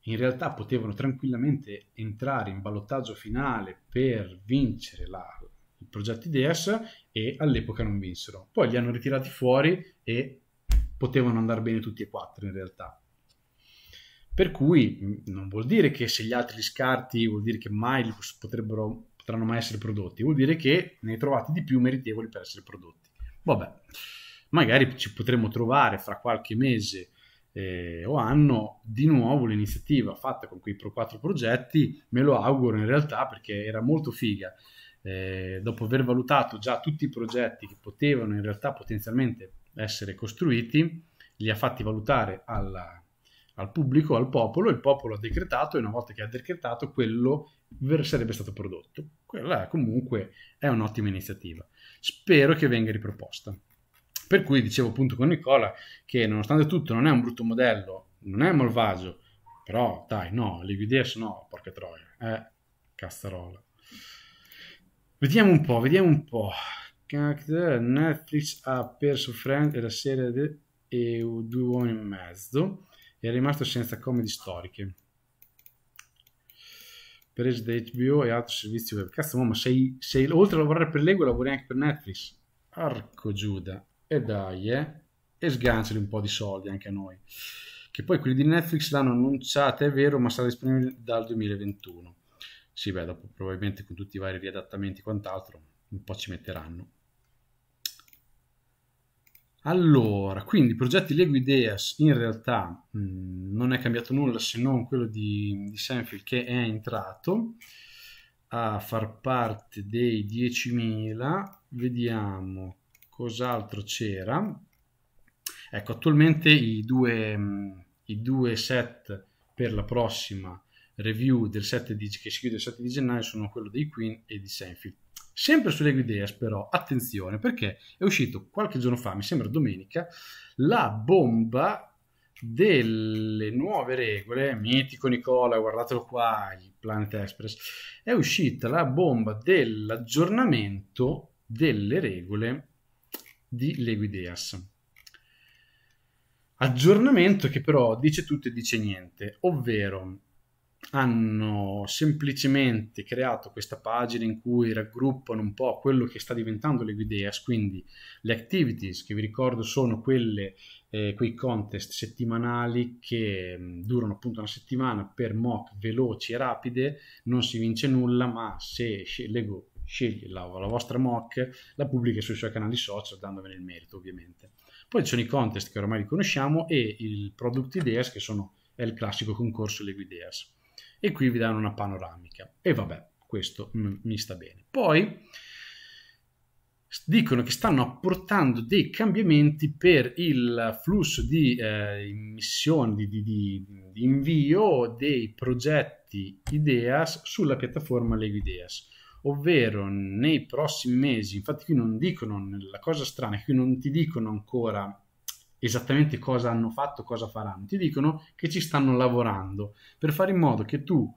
S1: in realtà potevano tranquillamente entrare in ballottaggio finale per vincere la, il progetto Ideas e all'epoca non vinsero. Poi li hanno ritirati fuori e potevano andare bene tutti e quattro in realtà. Per cui non vuol dire che se gli altri li scarti vuol dire che mai li potrebbero, potranno mai essere prodotti, vuol dire che ne hai trovati di più meritevoli per essere prodotti. Vabbè, magari ci potremo trovare fra qualche mese eh, o hanno di nuovo l'iniziativa fatta con quei quattro progetti, me lo auguro in realtà perché era molto figa. Eh, dopo aver valutato già tutti i progetti che potevano in realtà potenzialmente essere costruiti, li ha fatti valutare alla, al pubblico, al popolo, il popolo ha decretato e una volta che ha decretato quello sarebbe stato prodotto. Quella comunque è un'ottima iniziativa. Spero che venga riproposta. Per cui dicevo appunto con Nicola che nonostante tutto non è un brutto modello, non è malvagio, però dai, no, l'Evides no, porca troia, eh, cazzarola. Vediamo un po', vediamo un po'. Netflix ha perso Friends e la serie de... e due uomini e mezzo e è rimasto senza comedy storiche. preso da HBO e altri servizi web. Cazzo, ma sei, sei oltre a lavorare per Lego, lavori anche per Netflix. Arco Giuda e dai, eh, e sganciali un po' di soldi anche a noi. Che poi quelli di Netflix l'hanno annunciata, è vero, ma sarà disponibile dal 2021. Sì, beh, dopo probabilmente con tutti i vari riadattamenti e quant'altro, un po' ci metteranno. Allora, quindi progetti Lego Ideas in realtà mh, mm, non è cambiato nulla se non quello di, di Senfield che è entrato a far parte dei 10.000. Vediamo cos'altro c'era? Ecco, attualmente i due, mm, i due set per la prossima review del 7 di, che si chiude il 7 di gennaio sono quello dei Queen e di Seinfeld. Sempre sulle Guideas però, attenzione, perché è uscito qualche giorno fa, mi sembra domenica, la bomba delle nuove regole, mitico Nicola, guardatelo qua, il Planet Express, è uscita la bomba dell'aggiornamento delle regole di Leguideas. Aggiornamento che però dice tutto e dice niente, ovvero hanno semplicemente creato questa pagina in cui raggruppano un po' quello che sta diventando le Guideas, quindi le activities che vi ricordo sono quelle, eh, quei contest settimanali che mm, durano appunto una settimana per mock veloci e rapide, non si vince nulla ma se Lego scegli la, la vostra mock, la pubblica sui suoi canali social, dandovene il merito ovviamente. Poi ci sono i contest che ormai li conosciamo e il Product Ideas, che sono, è il classico concorso Lego Ideas. E qui vi danno una panoramica. E vabbè, questo m- mi sta bene. Poi dicono che stanno apportando dei cambiamenti per il flusso di eh, missioni, di, di, di, di, invio dei progetti Ideas sulla piattaforma Lego Ideas ovvero nei prossimi mesi, infatti qui non dicono, la cosa strana è che non ti dicono ancora esattamente cosa hanno fatto, cosa faranno, ti dicono che ci stanno lavorando per fare in modo che tu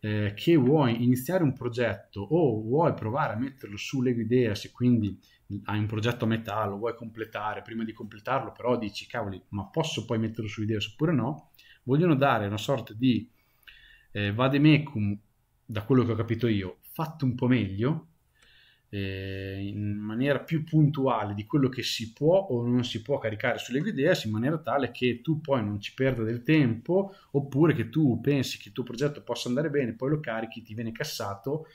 S1: eh, che vuoi iniziare un progetto o vuoi provare a metterlo su Lego Ideas e quindi hai un progetto a metà, lo vuoi completare, prima di completarlo però dici cavoli, ma posso poi metterlo su Ideas oppure no? Vogliono dare una sorta di eh, vademecum da quello che ho capito io, fatto un po' meglio, eh, in maniera più puntuale di quello che si può o non si può caricare sulle guideas, in maniera tale che tu poi non ci perda del tempo, oppure che tu pensi che il tuo progetto possa andare bene, poi lo carichi, ti viene cassato,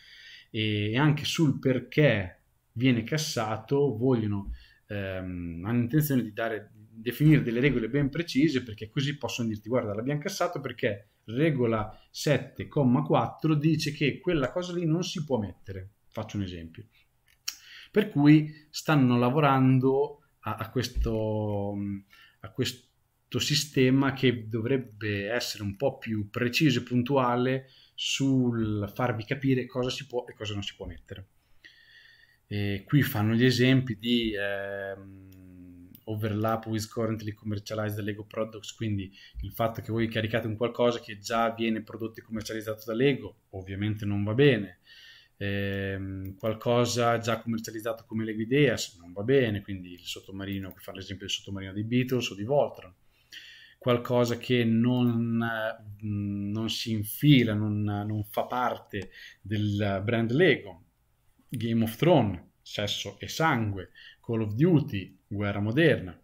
S1: e anche sul perché viene cassato vogliono ehm, hanno intenzione di dare definire delle regole ben precise perché così possono dirti guarda l'abbiamo cassato perché regola 7,4 dice che quella cosa lì non si può mettere faccio un esempio per cui stanno lavorando a, a, questo, a questo sistema che dovrebbe essere un po' più preciso e puntuale sul farvi capire cosa si può e cosa non si può mettere e qui fanno gli esempi di ehm, overlap with currently commercialized Lego products, quindi il fatto che voi caricate un qualcosa che già viene prodotto e commercializzato da Lego, ovviamente non va bene. Eh, qualcosa già commercializzato come Lego Ideas non va bene, quindi il sottomarino, per fare l'esempio del sottomarino dei Beatles o di Voltron. Qualcosa che non, non si infila, non, non fa parte del brand Lego. Game of Thrones, sesso e sangue, Call of Duty, Guerra Moderna,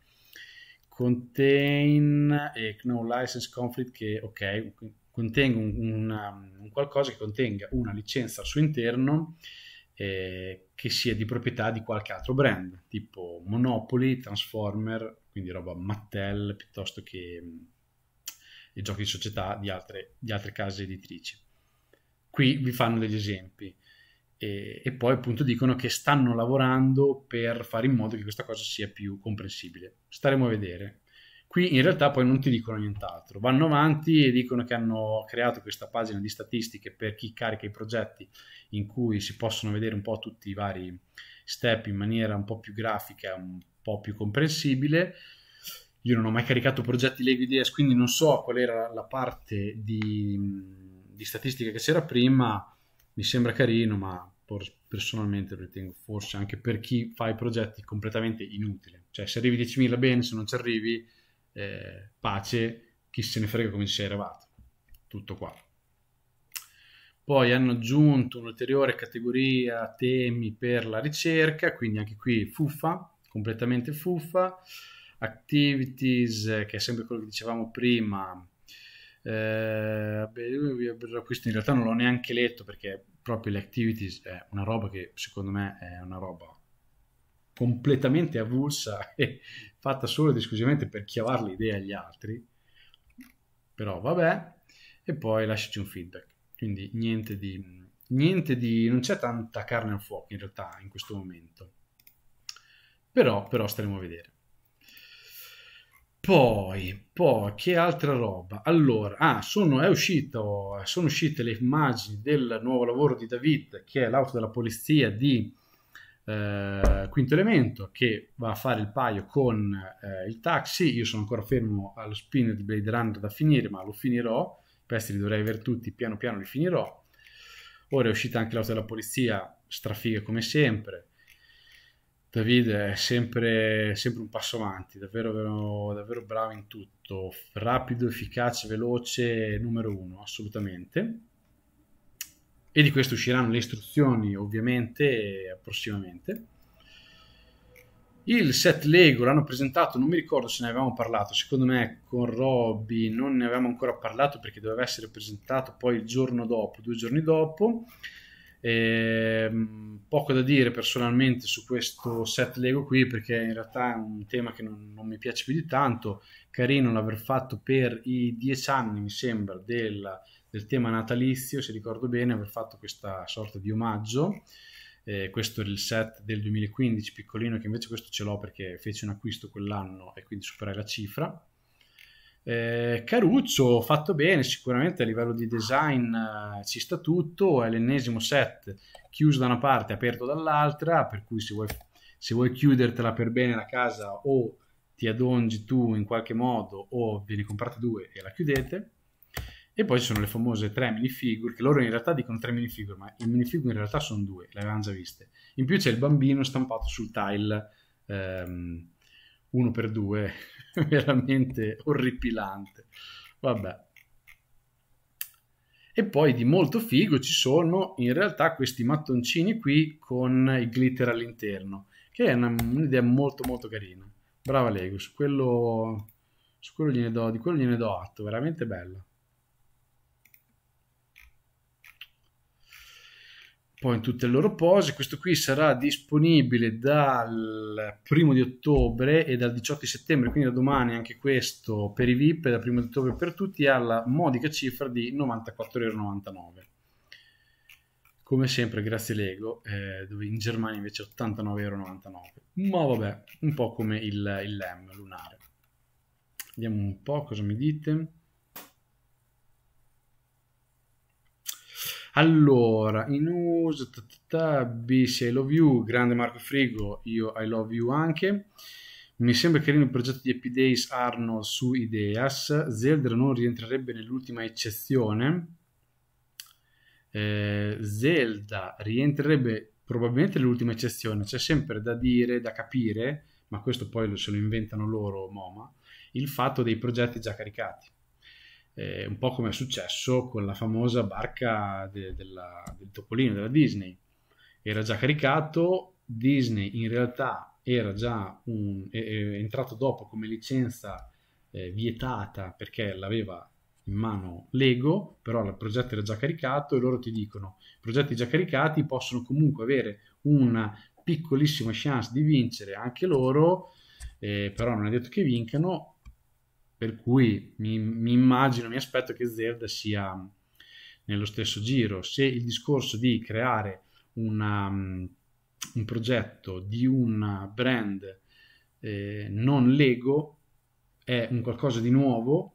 S1: contain e no license conflict che, ok, contenga um, un, qualcosa che contenga una licenza al suo interno eh, che sia di proprietà di qualche altro brand, tipo Monopoly, Transformer, quindi roba Mattel piuttosto che i mm, giochi di società di altre, di altre case editrici. Qui vi fanno degli esempi. E, e, poi appunto dicono che stanno lavorando per fare in modo che questa cosa sia più comprensibile. Staremo a vedere. Qui in realtà poi non ti dicono nient'altro, vanno avanti e dicono che hanno creato questa pagina di statistiche per chi carica i progetti in cui si possono vedere un po' tutti i vari step in maniera un po' più grafica, un po' più comprensibile. Io non ho mai caricato progetti Lego Ideas, quindi non so qual era la parte di, di statistica che c'era prima, mi sembra carino, ma personalmente lo ritengo forse anche per chi fa i progetti completamente inutile. Cioè, se arrivi 10.000 bene, se non ci arrivi, eh, pace, chi se ne frega come ci sei arrivato. Tutto qua. Poi hanno aggiunto un'ulteriore categoria temi per la ricerca, quindi anche qui fuffa, completamente fuffa. Activities, eh, che è sempre quello che dicevamo prima, eh, questo in realtà non l'ho neanche letto perché proprio le activities è una roba che secondo me è una roba completamente avulsa e fatta solo ed esclusivamente per chiavarle idee agli altri. Però vabbè, e poi lasciaci un feedback. Quindi niente di, niente di... non c'è tanta carne al fuoco in realtà in questo momento. Però, però staremo a vedere. Poi, poi, che altra roba? Allora, ah, sono, è uscito, sono uscite le immagini del nuovo lavoro di David, che è l'auto della polizia di eh, Quinto Elemento, che va a fare il paio con eh, il taxi. Io sono ancora fermo allo spin di Blade Runner da finire, ma lo finirò. I pezzi li dovrei aver tutti, piano piano li finirò. Ora è uscita anche l'auto della polizia, strafiga come sempre Davide è sempre, sempre un passo avanti, davvero, davvero bravo in tutto, rapido, efficace, veloce, numero uno, assolutamente. E di questo usciranno le istruzioni ovviamente prossimamente. Il set Lego l'hanno presentato, non mi ricordo se ne avevamo parlato, secondo me con Robby non ne avevamo ancora parlato perché doveva essere presentato poi il giorno dopo, due giorni dopo e, ehm, poco da dire personalmente su questo set Lego qui perché in realtà è un tema che non, non mi piace più di tanto. Carino l'aver fatto per i dieci anni, mi sembra, del, del tema natalizio, se ricordo bene, aver fatto questa sorta di omaggio. Eh, questo è il set del 2015 piccolino che invece questo ce l'ho perché feci un acquisto quell'anno e quindi superai la cifra eh, Caruccio fatto bene sicuramente a livello di design eh, ci sta tutto è l'ennesimo set chiuso da una parte aperto dall'altra per cui se vuoi, se vuoi chiudertela per bene la casa o ti adongi tu in qualche modo o ve ne comprate due e la chiudete e poi ci sono le famose tre minifigure che loro in realtà dicono tre minifigure ma i minifigure in realtà sono due le avevamo già viste in più c'è il bambino stampato sul tile ehm, uno per due veramente orripilante. Vabbè. E poi di molto figo ci sono in realtà questi mattoncini qui con il glitter all'interno, che è un'idea molto molto carina. Brava Lego, su quello, su quello gliene do, di quello gliene do atto, veramente bella. poi in tutte le loro pose. Questo qui sarà disponibile dal primo di ottobre e dal 18 di settembre, quindi da domani anche questo per i VIP, dal primo di ottobre per tutti, alla modica cifra di 94,99 euro. Come sempre, grazie Lego, eh, dove in Germania invece 89,99 euro. Ma vabbè, un po' come il, il LEM lunare. Vediamo un po' cosa mi dite. Allora, in us, Bis, I love you, grande Marco Frigo, io I love you anche. Mi sembra carino il progetto di Happy Days Arnold su Ideas. Zelda non rientrerebbe nell'ultima eccezione. Eh, Zelda rientrerebbe probabilmente nell'ultima eccezione. C'è sempre da dire, da capire, ma questo poi se lo inventano loro, MoMA, il fatto dei progetti già caricati eh, un po' come è successo con la famosa barca de, della, del Topolino della Disney. Era già caricato, Disney in realtà era già un, è, è entrato dopo come licenza eh, vietata perché l'aveva in mano Lego, però il progetto era già caricato e loro ti dicono i progetti già caricati possono comunque avere una piccolissima chance di vincere anche loro, eh, però non è detto che vincano per cui mi, mi immagino, mi aspetto che Zelda sia mm, nello stesso giro. Se il discorso di creare una, mm, un progetto di un brand eh, non Lego è un qualcosa di nuovo,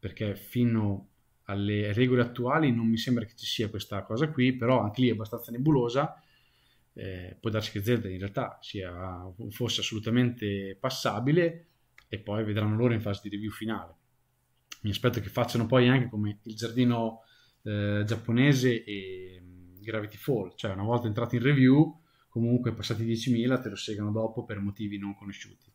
S1: perché fino alle regole attuali non mi sembra che ci sia questa cosa qui, però anche lì è abbastanza nebulosa. Eh, può darsi che Zelda in realtà sia, fosse assolutamente passabile, e poi vedranno loro in fase di review finale. Mi aspetto che facciano poi anche come il giardino eh, giapponese e mm, Gravity Fall, cioè una volta entrati in review, comunque passati 10.000 te lo segano dopo per motivi non conosciuti.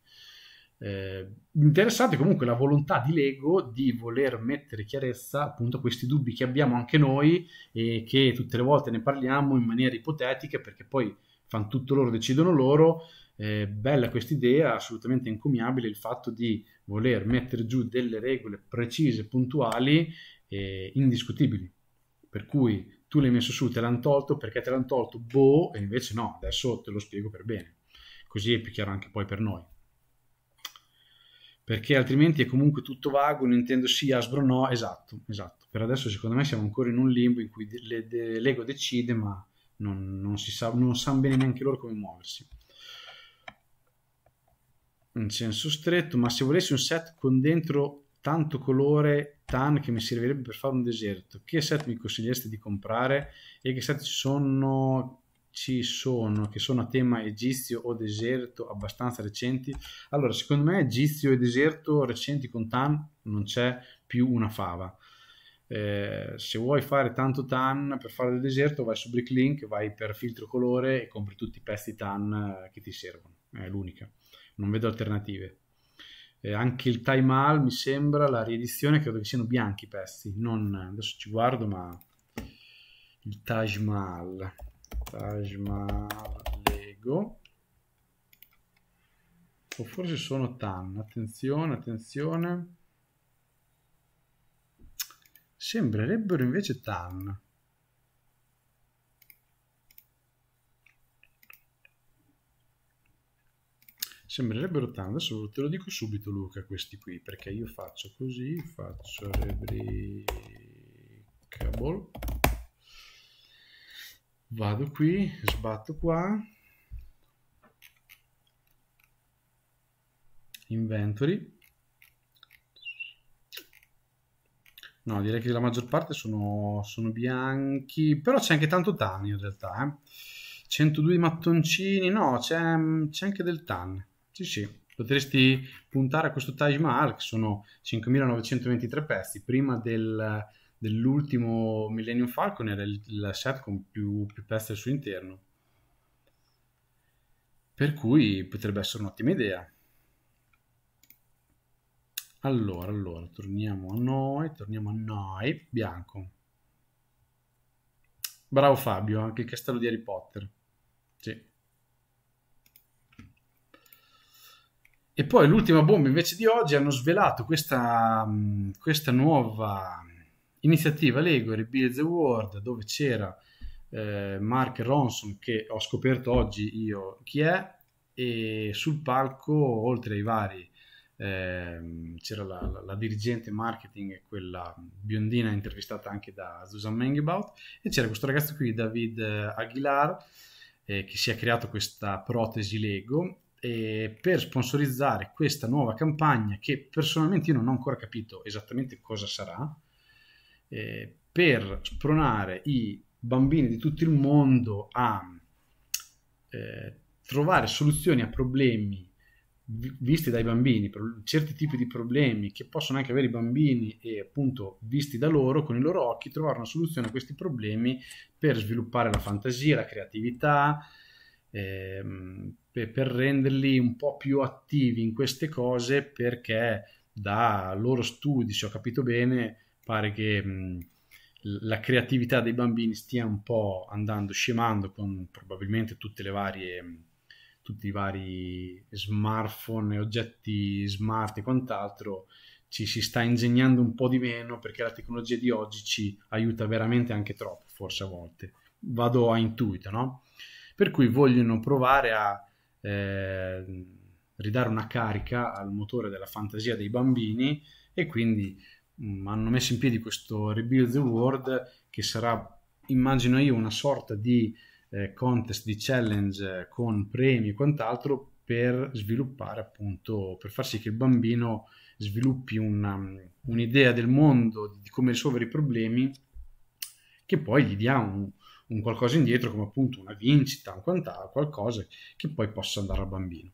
S1: Eh, interessante comunque la volontà di Lego di voler mettere chiarezza appunto a questi dubbi che abbiamo anche noi e che tutte le volte ne parliamo in maniera ipotetica perché poi fanno tutto loro, decidono loro, eh, bella idea, assolutamente encomiabile, il fatto di voler mettere giù delle regole precise, puntuali e indiscutibili. Per cui tu l'hai messo su, te l'hanno tolto, perché te l'hanno tolto? Boh, e invece no, adesso te lo spiego per bene. Così è più chiaro anche poi per noi. Perché altrimenti è comunque tutto vago, Nintendo sì, Asbro no, esatto, esatto. Per adesso secondo me siamo ancora in un limbo in cui l'ego decide ma non, non, si sa, non sanno bene neanche loro come muoversi in senso stretto, ma se volessi un set con dentro tanto colore tan che mi servirebbe per fare un deserto, che set mi consigliereste di comprare e che set ci sono ci sono che sono a tema egizio o deserto abbastanza recenti allora secondo me egizio e deserto recenti con tan non c'è più una fava eh, se vuoi fare tanto tan per fare del deserto vai su bricklink vai per filtro colore e compri tutti i pezzi tan eh, che ti servono è l'unica non vedo alternative. Eh, anche il Taimal mi sembra, la riedizione, credo che siano bianchi i pezzi, non, adesso ci guardo, ma il Taj Mahal, Taj Mahal Lego, o forse sono Tan, attenzione, attenzione, sembrerebbero invece Tan, sembrerebbero tanto, adesso te lo dico subito Luca questi qui, perché io faccio così, faccio replicable, vado qui, sbatto qua, inventory, no direi che la maggior parte sono, sono bianchi, però c'è anche tanto tan in realtà, eh. 102 mattoncini, no c'è anche del tan, sì, sì. Potresti puntare a questo Taj Mahal, che sono 5.923 pezzi, prima del, dell'ultimo Millennium Falcon era il, il set con più, più pezzi al suo interno. Per cui potrebbe essere un'ottima idea. Allora, allora, torniamo a noi, torniamo a noi, bianco. Bravo Fabio, anche il castello di Harry Potter. Sì. E poi l'ultima bomba invece di oggi hanno svelato questa, mm, questa nuova iniziativa Lego Rebuild the World dove c'era eh, Mark Ronson che ho scoperto oggi io chi è e sul palco oltre ai vari eh, c'era la, la, la, dirigente marketing quella biondina intervistata anche da Susan Mangabout e c'era questo ragazzo qui David eh, Aguilar eh, che si è creato questa protesi Lego eh, per sponsorizzare questa nuova campagna che personalmente io non ho ancora capito esattamente cosa sarà, eh, per spronare i bambini di tutto il mondo a eh, trovare soluzioni a problemi visti dai bambini, certi tipi di problemi che possono anche avere i bambini e appunto visti da loro con i loro occhi, trovare una soluzione a questi problemi per sviluppare la fantasia, la creatività, ehm, per, renderli un po' più attivi in queste cose perché da loro studi, se ho capito bene, pare che mh, la creatività dei bambini stia un po' andando scemando con probabilmente tutte le varie tutti i vari smartphone, oggetti smart e quant'altro, ci si sta ingegnando un po' di meno perché la tecnologia di oggi ci aiuta veramente anche troppo, forse a volte. Vado a intuito, no? per cui vogliono provare a eh, ridare una carica al motore della fantasia dei bambini e quindi mh, mm, hanno messo in piedi questo Rebuild the World che sarà, immagino io, una sorta di eh, contest, di challenge eh, con premi e quant'altro per sviluppare appunto, per far sì che il bambino sviluppi una, mm, un'idea del mondo, di come risolvere i problemi, che poi gli dia un, un qualcosa indietro come appunto una vincita, un quant'altro, qualcosa che poi possa andare al bambino.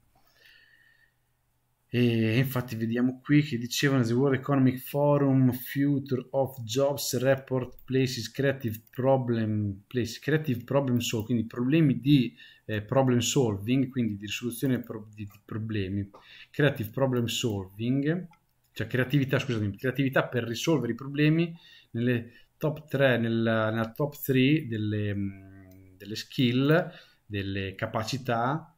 S1: E infatti vediamo qui che dicevano The World Economic Forum, Future of Jobs, Report, Places, Creative Problem, Place creative problem Solving, quindi problemi di eh, problem solving, quindi di risoluzione pro- di, di problemi, Creative Problem Solving, cioè creatività, scusami, creatività per risolvere i problemi nelle top 3, nella, nella top 3 delle, mm, delle, skill, delle capacità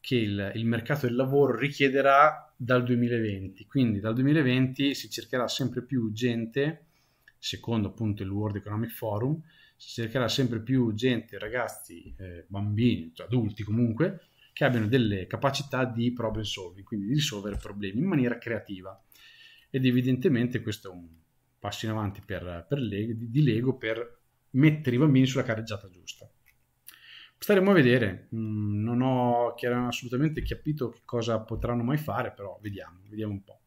S1: che il, il mercato del lavoro richiederà dal 2020. Quindi dal 2020 si cercherà sempre più gente, secondo appunto il World Economic Forum, si cercherà sempre più gente, ragazzi, eh, bambini, cioè adulti comunque, che abbiano delle capacità di problem solving, quindi di risolvere problemi in maniera creativa. Ed evidentemente questo è un, passi in avanti per, per Lego, di, di, Lego per mettere i bambini sulla carreggiata giusta. Staremo a vedere, mm, non ho assolutamente capito che cosa potranno mai fare, però vediamo, vediamo un po'.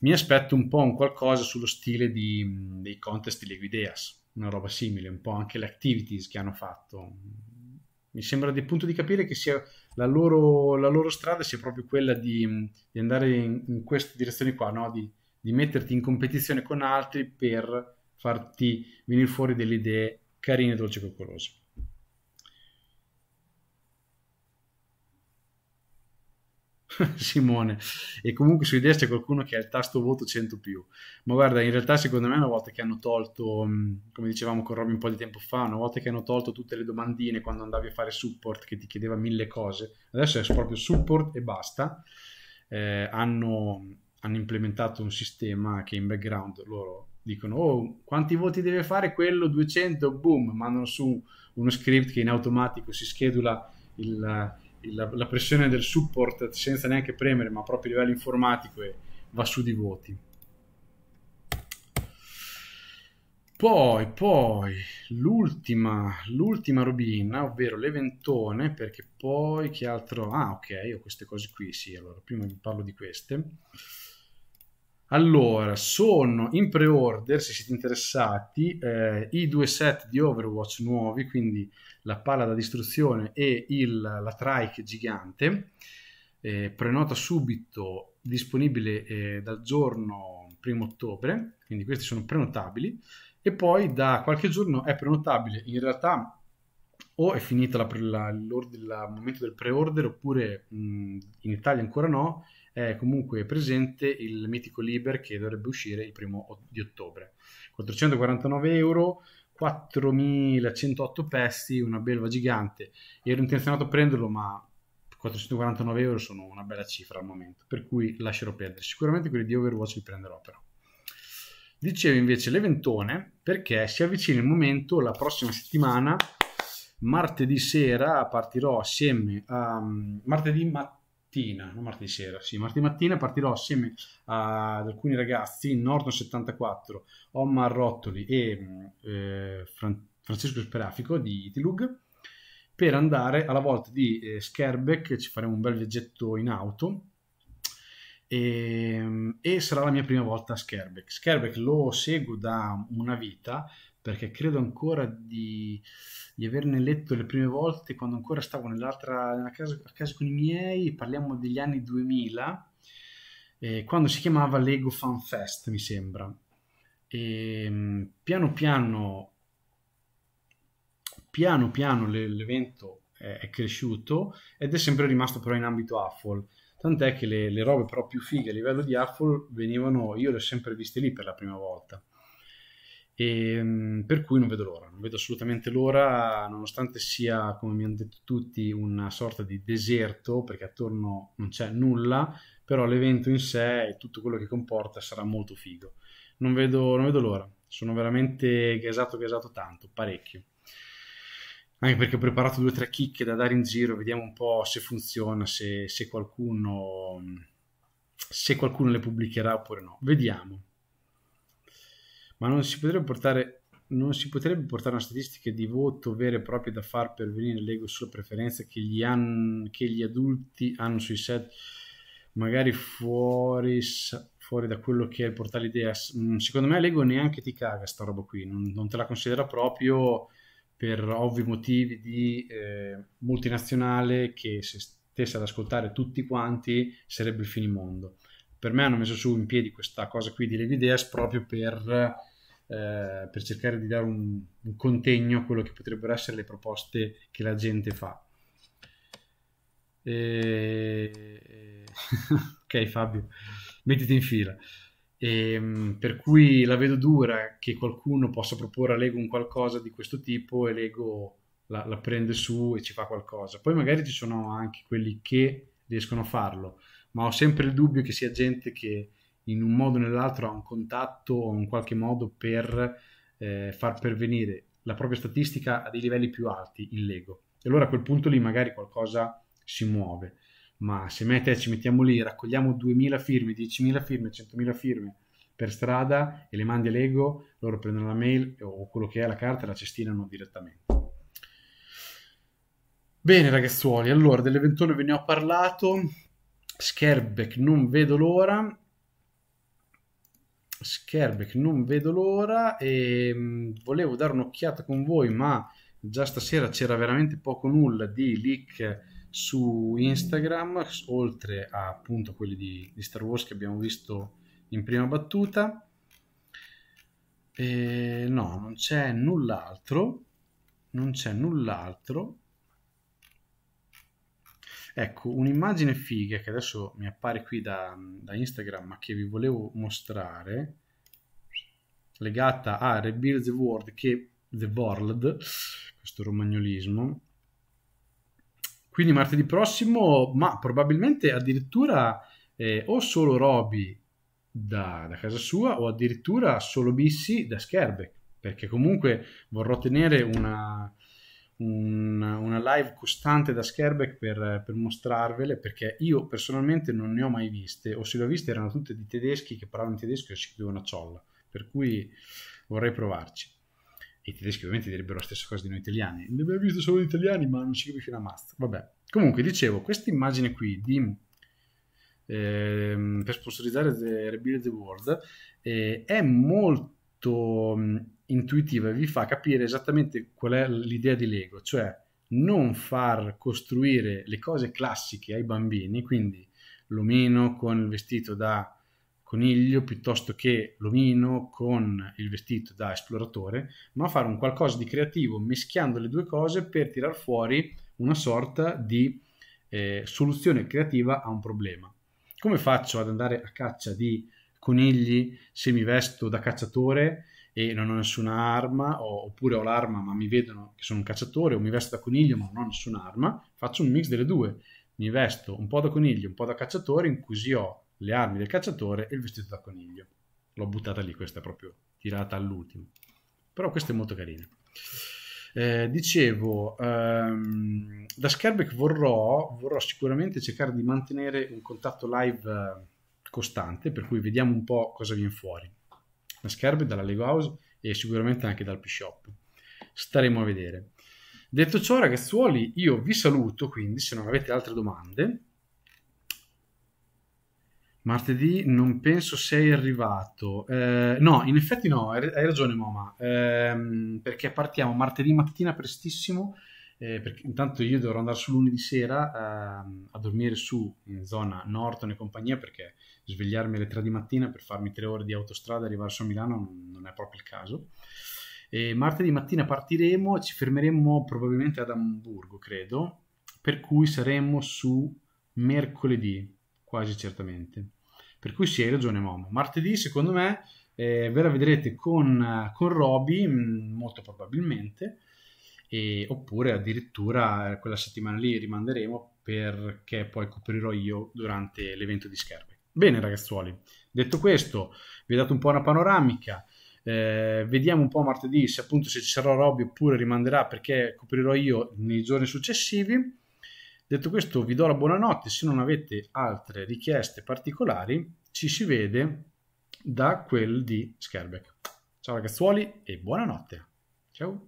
S1: Mi aspetto un po' un qualcosa sullo stile di, dei contest di Lego Ideas, una roba simile, un po' anche le activities che hanno fatto. Mi sembra di punto di capire che sia la loro, la loro strada sia proprio quella di, di andare in, in, queste direzioni qua, no? di, di metterti in competizione con altri per farti venire fuori delle idee carine, dolci e coccolose. Simone, e comunque su idea c'è qualcuno che ha il tasto voto 100 più. Ma guarda, in realtà, secondo me, una volta che hanno tolto, mm, come dicevamo con Robin un po' di tempo fa, una volta che hanno tolto tutte le domandine quando andavi a fare support che ti chiedeva mille cose, adesso è proprio support e basta. Eh, hanno hanno implementato un sistema che in background loro dicono oh, quanti voti deve fare quello 200 boom mandano su uno script che in automatico si schedula il, il, la, la pressione del support senza neanche premere ma proprio a livello informatico e va su di voti poi poi l'ultima l'ultima robina ovvero l'eventone perché poi che altro ah ok ho queste cose qui sì allora prima vi parlo di queste allora, sono in pre-order, se siete interessati, eh, i due set di Overwatch nuovi, quindi la palla da distruzione e il, la trike gigante. Eh, prenota subito, disponibile eh, dal giorno 1 ottobre, quindi questi sono prenotabili. E poi da qualche giorno è prenotabile, in realtà o è finita il momento del pre-order oppure mh, mm, in Italia ancora no, è comunque presente il mitico Liber che dovrebbe uscire il primo di ottobre. 449 euro, 4108 pezzi, una belva gigante. Ero intenzionato a prenderlo, ma 449 euro sono una bella cifra al momento, per cui lascerò perdere. Sicuramente quelli di Overwatch li prenderò però. Dicevo invece l'eventone perché si avvicina il momento, la prossima settimana, martedì sera partirò assieme a mm, martedì mattina mattina, non martedì sera, sì, martedì mattina partirò assieme ad alcuni ragazzi, Norton 74, Omar Rottoli e eh, Fran- Francesco Sperafico di Itilug, per andare alla volta di eh, Scherbeck, ci faremo un bel viaggetto in auto, e, ehm, e, sarà la mia prima volta a Skerbeck. Skerbeck lo seguo da una vita perché credo ancora di, di, averne letto le prime volte quando ancora stavo nell'altra nella casa, casa con i miei, parliamo degli anni 2000, eh, quando si chiamava Lego Fan Fest, mi sembra. E, ehm, piano piano, piano, piano l'evento è, è, cresciuto ed è sempre rimasto però in ambito Apple. Tant'è che le, le robe però più fighe a livello di Apple venivano, io le ho sempre viste lì per la prima volta e, ehm, per cui non vedo l'ora, non vedo assolutamente l'ora, nonostante sia, come mi hanno detto tutti, una sorta di deserto, perché attorno non c'è nulla, però l'evento in sé e tutto quello che comporta sarà molto figo. Non vedo, non vedo l'ora, sono veramente gasato, gasato tanto, parecchio. Anche perché ho preparato due o tre chicche da dare in giro, vediamo un po' se funziona, se, se qualcuno se qualcuno le pubblicherà oppure no. Vediamo ma non si potrebbe portare, non si potrebbe portare una statistica di voto vera e propria da far pervenire l'ego sulle preferenze che gli, han, che gli adulti hanno sui set, magari fuori, fuori da quello che è il portale idea. Mm, secondo me l'ego neanche ti caga sta roba qui, non, non te la considera proprio per ovvi motivi di eh, multinazionale che se stesse ad ascoltare tutti quanti sarebbe il finimondo. Per me hanno messo su in piedi questa cosa qui di Lego Ideas proprio per eh, per cercare di dare un, un contegno a quello che potrebbero essere le proposte che la gente fa. E... ok Fabio, mettiti in fila. E, ehm, per cui la vedo dura che qualcuno possa proporre a Lego un qualcosa di questo tipo e Lego la, la, prende su e ci fa qualcosa. Poi magari ci sono anche quelli che riescono a farlo, ma ho sempre il dubbio che sia gente che in un modo o nell'altro ha un contatto o in qualche modo per eh, far pervenire la propria statistica a dei livelli più alti in Lego. E allora a quel punto lì magari qualcosa si muove, ma se me e te ci mettiamo lì, raccogliamo 2.000 firme, 10.000 firme, 100.000 firme per strada e le mandi a Lego, loro prendono la mail o quello che è la carta e la cestinano direttamente. Bene ragazzuoli, allora dell'eventone ve ne ho parlato, Scherbeck non vedo l'ora, Scherbeck non vedo l'ora e mm, volevo dare un'occhiata con voi ma già stasera c'era veramente poco nulla di leak su Instagram oltre a appunto quelli di, di Star Wars che abbiamo visto in prima battuta e no non c'è null'altro non c'è null'altro Ecco, un'immagine figa che adesso mi appare qui da, da Instagram, ma che vi volevo mostrare, legata a Rebuild the World, che The World, questo romagnolismo. Quindi martedì prossimo, ma probabilmente addirittura eh, o solo Roby da, da, casa sua o addirittura solo Bissi da Scherbe, perché comunque vorrò tenere una, un, una live costante da Scherbeck per, per, mostrarvele perché io personalmente non ne ho mai viste o se le ho viste erano tutte di tedeschi che parlavano in tedesco e ci chiudevano a ciolla per cui vorrei provarci e i tedeschi ovviamente direbbero la stessa cosa di noi italiani ne abbiamo visto solo gli italiani ma non ci capisce una mazza vabbè comunque dicevo questa immagine qui di eh, per sponsorizzare The Rebuild the World eh, è molto intuitiva e vi fa capire esattamente qual è l'idea di Lego, cioè non far costruire le cose classiche ai bambini, quindi l'omino con il vestito da coniglio piuttosto che l'omino con il vestito da esploratore, ma fare un qualcosa di creativo mischiando le due cose per tirar fuori una sorta di eh, soluzione creativa a un problema. Come faccio ad andare a caccia di conigli se mi vesto da cacciatore e non ho nessuna arma, o, oppure ho l'arma ma mi vedono che sono un cacciatore, o mi vesto da coniglio ma non ho nessuna arma, faccio un mix delle due. Mi vesto un po' da coniglio, un po' da cacciatore, in cui ho le armi del cacciatore e il vestito da coniglio. L'ho buttata lì, questa è proprio tirata all'ultimo. Però questa è molto carina. Eh, dicevo, ehm, da Skerbeck vorrò, vorrò, sicuramente cercare di mantenere un contatto live eh, costante, per cui vediamo un po' cosa viene fuori da Scherbe, dalla Lego House e sicuramente anche dal P-Shop. Staremo a vedere. Detto ciò, ragazzuoli, io vi saluto quindi se non avete altre domande. Martedì non penso sei arrivato. Eh, no, in effetti no, hai ragione Moma, eh, perché partiamo martedì mattina prestissimo, eh, perché intanto io dovrò andare su lunedì sera ehm, a dormire su in zona Norton e compagnia perché svegliarmi alle 3 di mattina per farmi 3 ore di autostrada e arrivare su Milano non è proprio il caso. E martedì mattina partiremo e ci fermeremo probabilmente ad Amburgo, credo, per cui saremo su mercoledì, quasi certamente. Per cui sì, hai ragione Momo. Martedì, secondo me, eh, ve la vedrete con, con Roby, mm, molto probabilmente, e, oppure addirittura eh, quella settimana lì rimanderemo perché poi coprirò io durante l'evento di Schermo. Bene ragazzuoli, detto questo, vi ho dato un po' una panoramica. Eh, vediamo un po' martedì se appunto se ci sarà Robby oppure rimanderà perché coprirò io nei giorni successivi. Detto questo, vi do la buonanotte. Se non avete altre richieste particolari, ci si vede da quel di Scherbeck. Ciao ragazzuoli e buonanotte. Ciao.